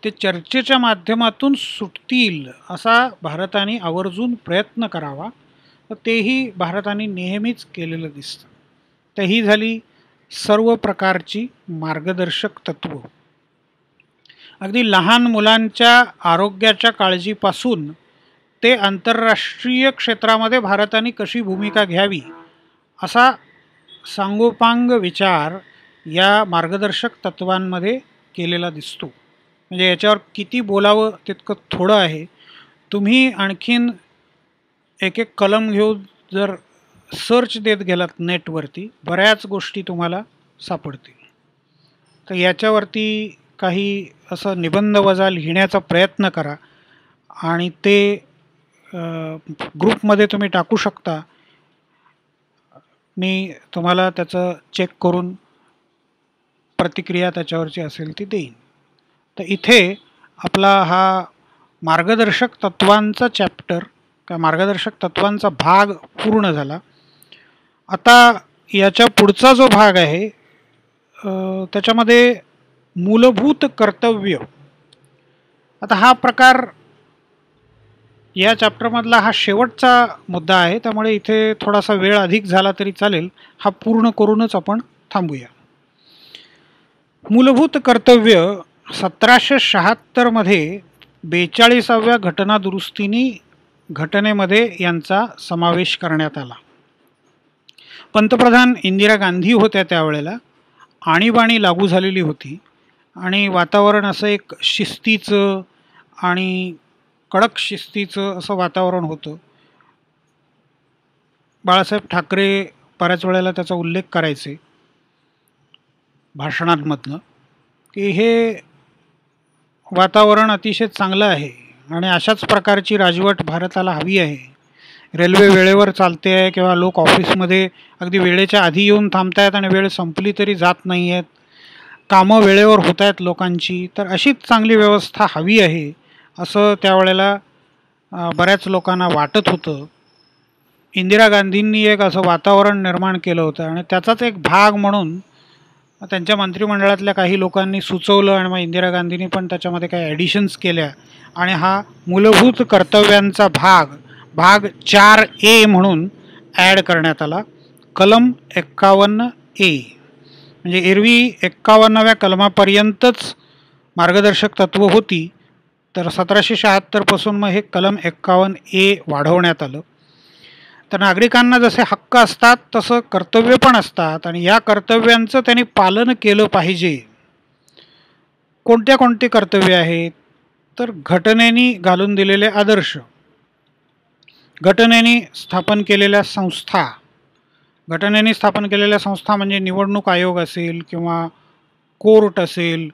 ते चर्चेच्या माध्यमातून सुटतील असा भारताने आवर्जून प्रयत्न करावा तर तेही भारताने नेहमीच केलेलं दिसतं तर ही झाली सर्व प्रकारची मार्गदर्शक तत्त्व अगदी लहान मुलांच्या आरोग्याच्या काळजीपासून ते आंतरराष्ट्रीय क्षेत्रामध्ये भारताने कशी भूमिका घ्यावी असा सांगोपांग विचार या मार्गदर्शक तत्वांमध्ये केलेला दिसतो म्हणजे याच्यावर किती बोलावं तितकं थोडं आहे तुम्ही आणखीन एक एक कलम घेऊन जर सर्च देत गेलात नेटवरती बऱ्याच गोष्टी तुम्हाला सापडतील तर याच्यावरती काही असं निबंध वजा लिहिण्याचा प्रयत्न करा आणि ते ग्रुपमध्ये तुम्ही टाकू शकता मी तुम्हाला त्याचं चेक करून प्रतिक्रिया त्याच्यावरची असेल ती देईन तर इथे आपला हा मार्गदर्शक तत्वांचा चॅप्टर का मार्गदर्शक तत्वांचा भाग पूर्ण झाला आता याच्या पुढचा जो भाग आहे त्याच्यामध्ये मूलभूत कर्तव्य आता हा प्रकार या चॅप्टरमधला हा शेवटचा मुद्दा आहे त्यामुळे इथे थोडासा वेळ अधिक झाला तरी चालेल हा पूर्ण करूनच आपण थांबूया मूलभूत कर्तव्य सतराशे शहात्तरमध्ये बेचाळीसाव्या घटनादुरुस्तीनी घटनेमध्ये यांचा समावेश करण्यात आला पंतप्रधान इंदिरा गांधी होत्या त्यावेळेला आणीबाणी लागू झालेली होती आणि वातावरण असं एक शिस्तीचं आणि कडक शिस्तीचं असं वातावरण होतं बाळासाहेब ठाकरे बऱ्याच वेळेला त्याचा उल्लेख करायचे भाषणांमधनं की हे वातावरण अतिशय चांगलं आहे आणि अशाच प्रकारची राजवट भारताला हवी आहे रेल्वे [LAUGHS] वेळेवर चालते आहे किंवा लोक ऑफिसमध्ये अगदी वेळेच्या आधी येऊन थांबत आहेत आणि वेळ संपली तरी जात नाही आहेत कामं वेळेवर होत आहेत लोकांची तर अशीच चांगली व्यवस्था हवी आहे असं त्यावेळेला बऱ्याच लोकांना वाटत होतं इंदिरा गांधींनी एक असं वातावरण निर्माण केलं होतं आणि त्याचाच एक भाग म्हणून त्यांच्या मंत्रिमंडळातल्या काही लोकांनी सुचवलं आणि मग इंदिरा गांधींनी पण त्याच्यामध्ये काही ॲडिशन्स केल्या आणि हा मूलभूत कर्तव्यांचा भाग भाग चार ए म्हणून ॲड करण्यात आला कलम एक्कावन्न ए म्हणजे एरवी एक्कावन्नाव्या कलमापर्यंतच मार्गदर्शक तत्त्व होती तर सतराशे शहात्तरपासून मग हे कलम एक्कावन्न ए वाढवण्यात आलं तर नागरिकांना जसे हक्क असतात तसं कर्तव्य पण असतात आणि या कर्तव्यांचं त्यांनी पालन केलं पाहिजे कोणत्या कोणते कर्तव्य आहेत तर घटनेनी घालून दिलेले आदर्श घटनेनी स्थापन केलेल्या संस्था घटनेनी स्थापन केलेल्या संस्था म्हणजे निवडणूक आयोग असेल किंवा कोर्ट असेल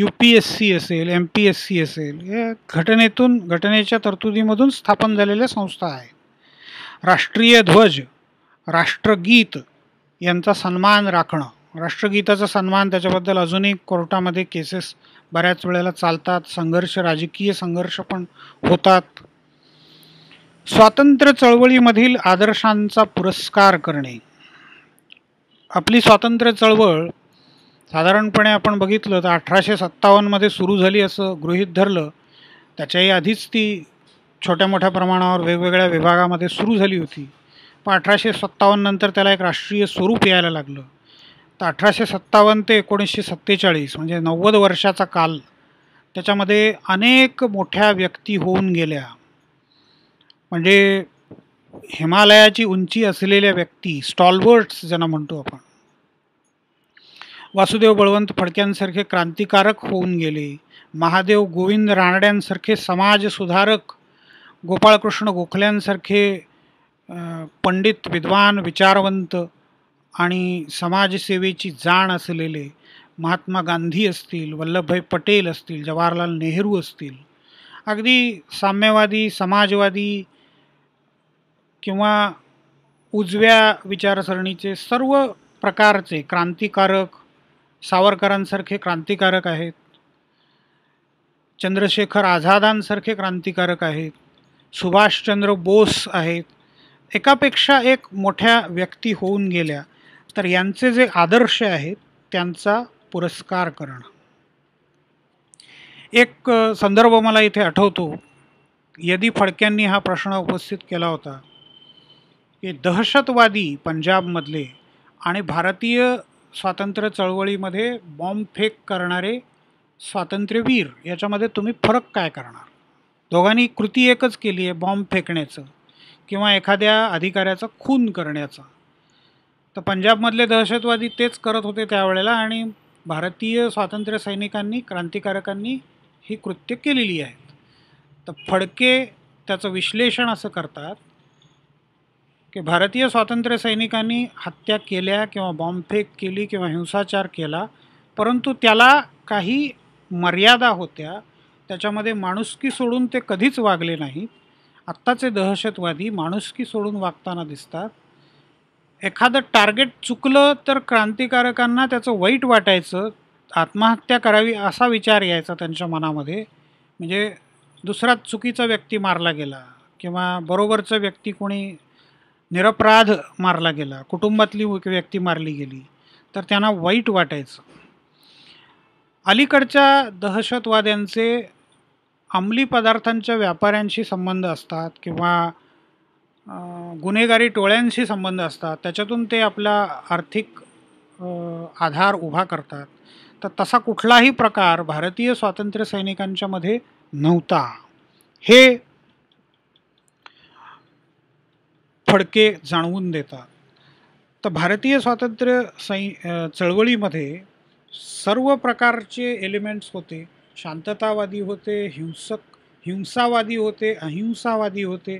यू पी एस सी असेल एम पी एस सी असेल या घटनेतून घटनेच्या तरतुदीमधून स्थापन झालेल्या संस्था आहेत राष्ट्रीय ध्वज राष्ट्रगीत यांचा सन्मान राखणं राष्ट्रगीताचा सन्मान त्याच्याबद्दल अजूनही कोर्टामध्ये केसेस बऱ्याच वेळेला चालतात संघर्ष राजकीय संघर्ष पण होतात स्वातंत्र्य चळवळीमधील आदर्शांचा पुरस्कार करणे आपली स्वातंत्र्य चळवळ साधारणपणे आपण बघितलं तर अठराशे सत्तावन्नमध्ये सुरू झाली असं गृहीत धरलं त्याच्याही आधीच ती छोट्या मोठ्या प्रमाणावर वेगवेगळ्या विभागामध्ये सुरू झाली होती पण अठराशे सत्तावन्नंतर त्याला एक राष्ट्रीय स्वरूप यायला लागलं तर अठराशे सत्तावन्न ते एकोणीसशे सत्तेचाळीस म्हणजे नव्वद वर्षाचा काल त्याच्यामध्ये अनेक मोठ्या व्यक्ती होऊन गेल्या म्हणजे हिमालयाची उंची असलेल्या व्यक्ती स्टॉलबर्ट्स ज्यांना म्हणतो आपण वासुदेव बळवंत फडक्यांसारखे क्रांतिकारक होऊन गेले महादेव गोविंद रानड्यांसारखे समाजसुधारक गोपाळकृष्ण गोखल्यांसारखे पंडित विद्वान विचारवंत आणि समाजसेवेची जाण असलेले महात्मा गांधी असतील वल्लभभाई पटेल असतील जवाहरलाल नेहरू असतील अगदी साम्यवादी समाजवादी किंवा उजव्या विचारसरणीचे सर्व प्रकारचे क्रांतिकारक सावरकरांसारखे क्रांतिकारक आहेत चंद्रशेखर आझादांसारखे क्रांतिकारक आहेत सुभाषचंद्र बोस आहेत एकापेक्षा एक मोठ्या व्यक्ती होऊन गेल्या तर यांचे जे आदर्श आहेत त्यांचा पुरस्कार करणं एक संदर्भ मला इथे आठवतो यदी फडक्यांनी हा प्रश्न उपस्थित केला होता की दहशतवादी पंजाबमधले आणि भारतीय स्वातंत्र्य चळवळीमध्ये बॉम्ब फेक करणारे स्वातंत्र्यवीर याच्यामध्ये तुम्ही फरक काय करणार दोघांनी कृती एकच केली आहे बॉम्ब फेकण्याचं किंवा एखाद्या अधिकाऱ्याचा खून करण्याचा तर पंजाबमधले दहशतवादी तेच करत होते त्यावेळेला आणि भारतीय स्वातंत्र्य सैनिकांनी क्रांतिकारकांनी ही कृत्य केलेली आहेत तर फडके त्याचं विश्लेषण असं करतात की भारतीय स्वातंत्र्य सैनिकांनी हत्या केल्या किंवा बॉम्बफेक केली किंवा हिंसाचार केला परंतु त्याला काही मर्यादा होत्या त्याच्यामध्ये माणुसकी सोडून ते कधीच वागले नाही आत्ताचे दहशतवादी माणुसकी सोडून वागताना दिसतात एखादं टार्गेट चुकलं तर क्रांतिकारकांना त्याचं वाईट वाटायचं आत्महत्या करावी असा विचार यायचा त्यांच्या मनामध्ये म्हणजे दुसरा चुकीचा व्यक्ती मारला गेला किंवा बरोबरचा व्यक्ती कोणी निरपराध मारला गेला कुटुंबातली व्यक्ती मारली गेली तर त्यांना वाईट वाटायचं अलीकडच्या दहशतवाद्यांचे अंमली पदार्थांच्या व्यापाऱ्यांशी संबंध असतात किंवा गुन्हेगारी टोळ्यांशी संबंध असतात त्याच्यातून ते आपला आर्थिक आधार उभा करतात तर तसा कुठलाही प्रकार भारतीय स्वातंत्र्य सैनिकांच्यामध्ये नव्हता हे फडके जाणवून देतात तर भारतीय स्वातंत्र्य सै चळवळीमध्ये सर्व प्रकारचे एलिमेंट्स होते शांततावादी होते हिंसक हिंसावादी होते अहिंसावादी होते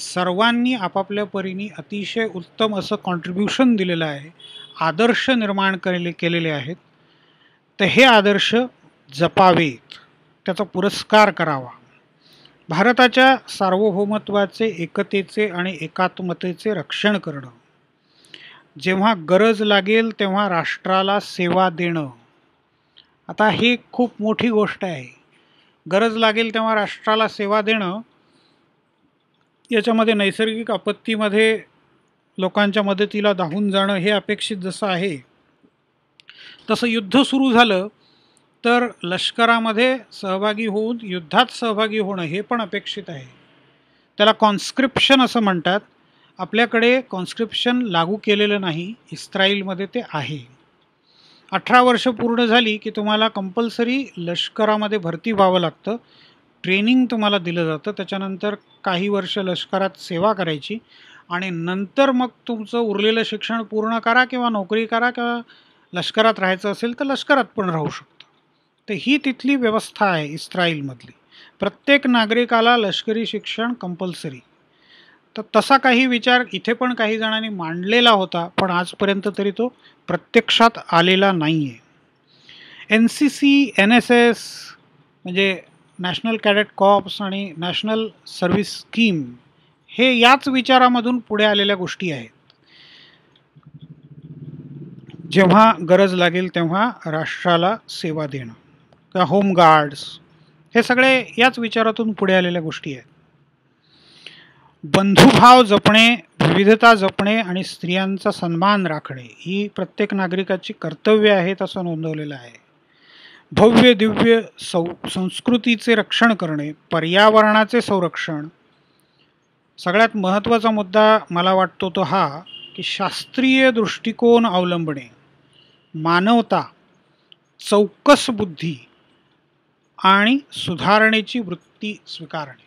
सर्वांनी आपापल्या परीने अतिशय उत्तम असं कॉन्ट्रीब्युशन दिलेलं आहे आदर्श निर्माण केले केलेले आहेत तर हे आदर्श जपावेत त्याचा पुरस्कार करावा भारताच्या सार्वभौमत्वाचे एकतेचे आणि एकात्मतेचे रक्षण करणं जेव्हा गरज लागेल तेव्हा राष्ट्राला सेवा देणं आता ही खूप मोठी गोष्ट आहे गरज लागेल तेव्हा राष्ट्राला सेवा देणं याच्यामध्ये नैसर्गिक आपत्तीमध्ये लोकांच्या मदतीला धावून जाणं हे अपेक्षित जसं आहे तसं युद्ध सुरू झालं तर लष्करामध्ये सहभागी होऊन युद्धात सहभागी होणं हे पण अपेक्षित आहे त्याला कॉन्स्क्रिप्शन असं म्हणतात आपल्याकडे कॉन्स्क्रिप्शन लागू केलेलं नाही इस्राईलमध्ये ते आहे अठरा वर्ष पूर्ण झाली की तुम्हाला कंपल्सरी लष्करामध्ये भरती व्हावं लागतं ट्रेनिंग तुम्हाला दिलं जातं त्याच्यानंतर काही वर्ष लष्करात सेवा करायची आणि नंतर मग तुमचं उरलेलं शिक्षण पूर्ण करा किंवा नोकरी करा किंवा लष्करात राहायचं असेल तर लष्करात पण राहू शकतं तर ही तिथली व्यवस्था आहे इस्रायलमधली प्रत्येक नागरिकाला लष्करी शिक्षण कंपल्सरी तर तसा काही विचार इथे पण काही जणांनी मांडलेला होता पण आजपर्यंत तरी तो प्रत्यक्षात आलेला नाही आहे N C C N S S म्हणजे नॅशनल कॅडेट कॉप्स आणि नॅशनल सर्व्हिस स्कीम हे याच विचारामधून पुढे आलेल्या गोष्टी आहेत जेव्हा गरज लागेल तेव्हा राष्ट्राला सेवा देणं किंवा होमगार्ड्स हे सगळे याच विचारातून पुढे आलेल्या गोष्टी आहेत बंधुभाव जपणे विविधता जपणे आणि स्त्रियांचा सन्मान राखणे ही प्रत्येक नागरिकाची कर्तव्य आहेत असं नोंदवलेलं आहे भव्य दिव्य सौ संस्कृतीचे रक्षण करणे पर्यावरणाचे संरक्षण सगळ्यात महत्त्वाचा मुद्दा मला वाटतो तो हा की शास्त्रीय दृष्टिकोन अवलंबणे मानवता चौकस बुद्धी आणि सुधारणेची वृत्ती स्वीकारणे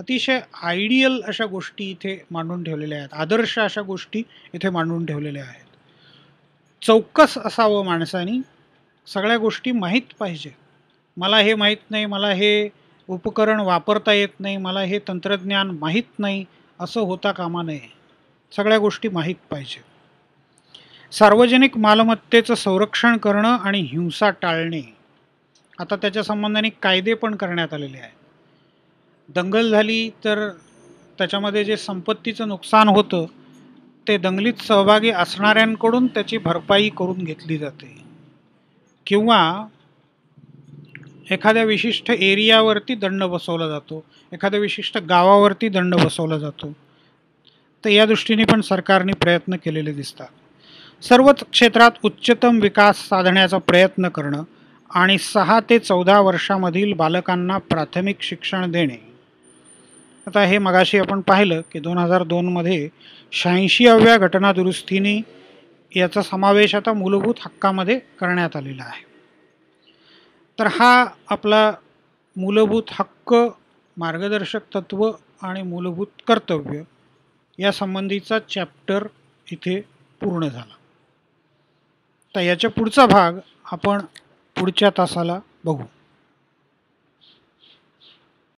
अतिशय आयडियल अशा गोष्टी इथे मांडून ठेवलेल्या आहेत आदर्श अशा गोष्टी इथे मांडून ठेवलेल्या आहेत चौकस असावं माणसानी सगळ्या गोष्टी माहीत पाहिजे मला हे माहीत नाही मला हे उपकरण वापरता येत नाही मला हे तंत्रज्ञान माहीत नाही असं होता कामा नये सगळ्या गोष्टी माहीत पाहिजे सार्वजनिक मालमत्तेचं संरक्षण करणं आणि हिंसा टाळणे आता त्याच्या संबंधाने कायदे पण करण्यात आलेले आहेत दंगल झाली तर त्याच्यामध्ये जे संपत्तीचं नुकसान होतं ते दंगलीत सहभागी असणाऱ्यांकडून त्याची भरपाई करून घेतली जाते किंवा एखाद्या विशिष्ट एरियावरती दंड बसवला जातो एखाद्या विशिष्ट गावावरती दंड बसवला जातो तर या दृष्टीने पण सरकारने प्रयत्न केलेले दिसतात सर्वच क्षेत्रात उच्चतम विकास साधण्याचा प्रयत्न करणं आणि सहा ते चौदा वर्षामधील बालकांना प्राथमिक शिक्षण देणे आता हे मगाशी आपण पाहिलं की दोन हजार दोनमध्ये शहाऐंशीव्या घटनादुरुस्तीने याचा समावेश आता मूलभूत हक्कामध्ये करण्यात आलेला आहे तर हा आपला मूलभूत हक्क मार्गदर्शक तत्त्व आणि मूलभूत कर्तव्य संबंधीचा चॅप्टर इथे पूर्ण झाला तर याच्या पुढचा भाग आपण पुढच्या तासाला बघू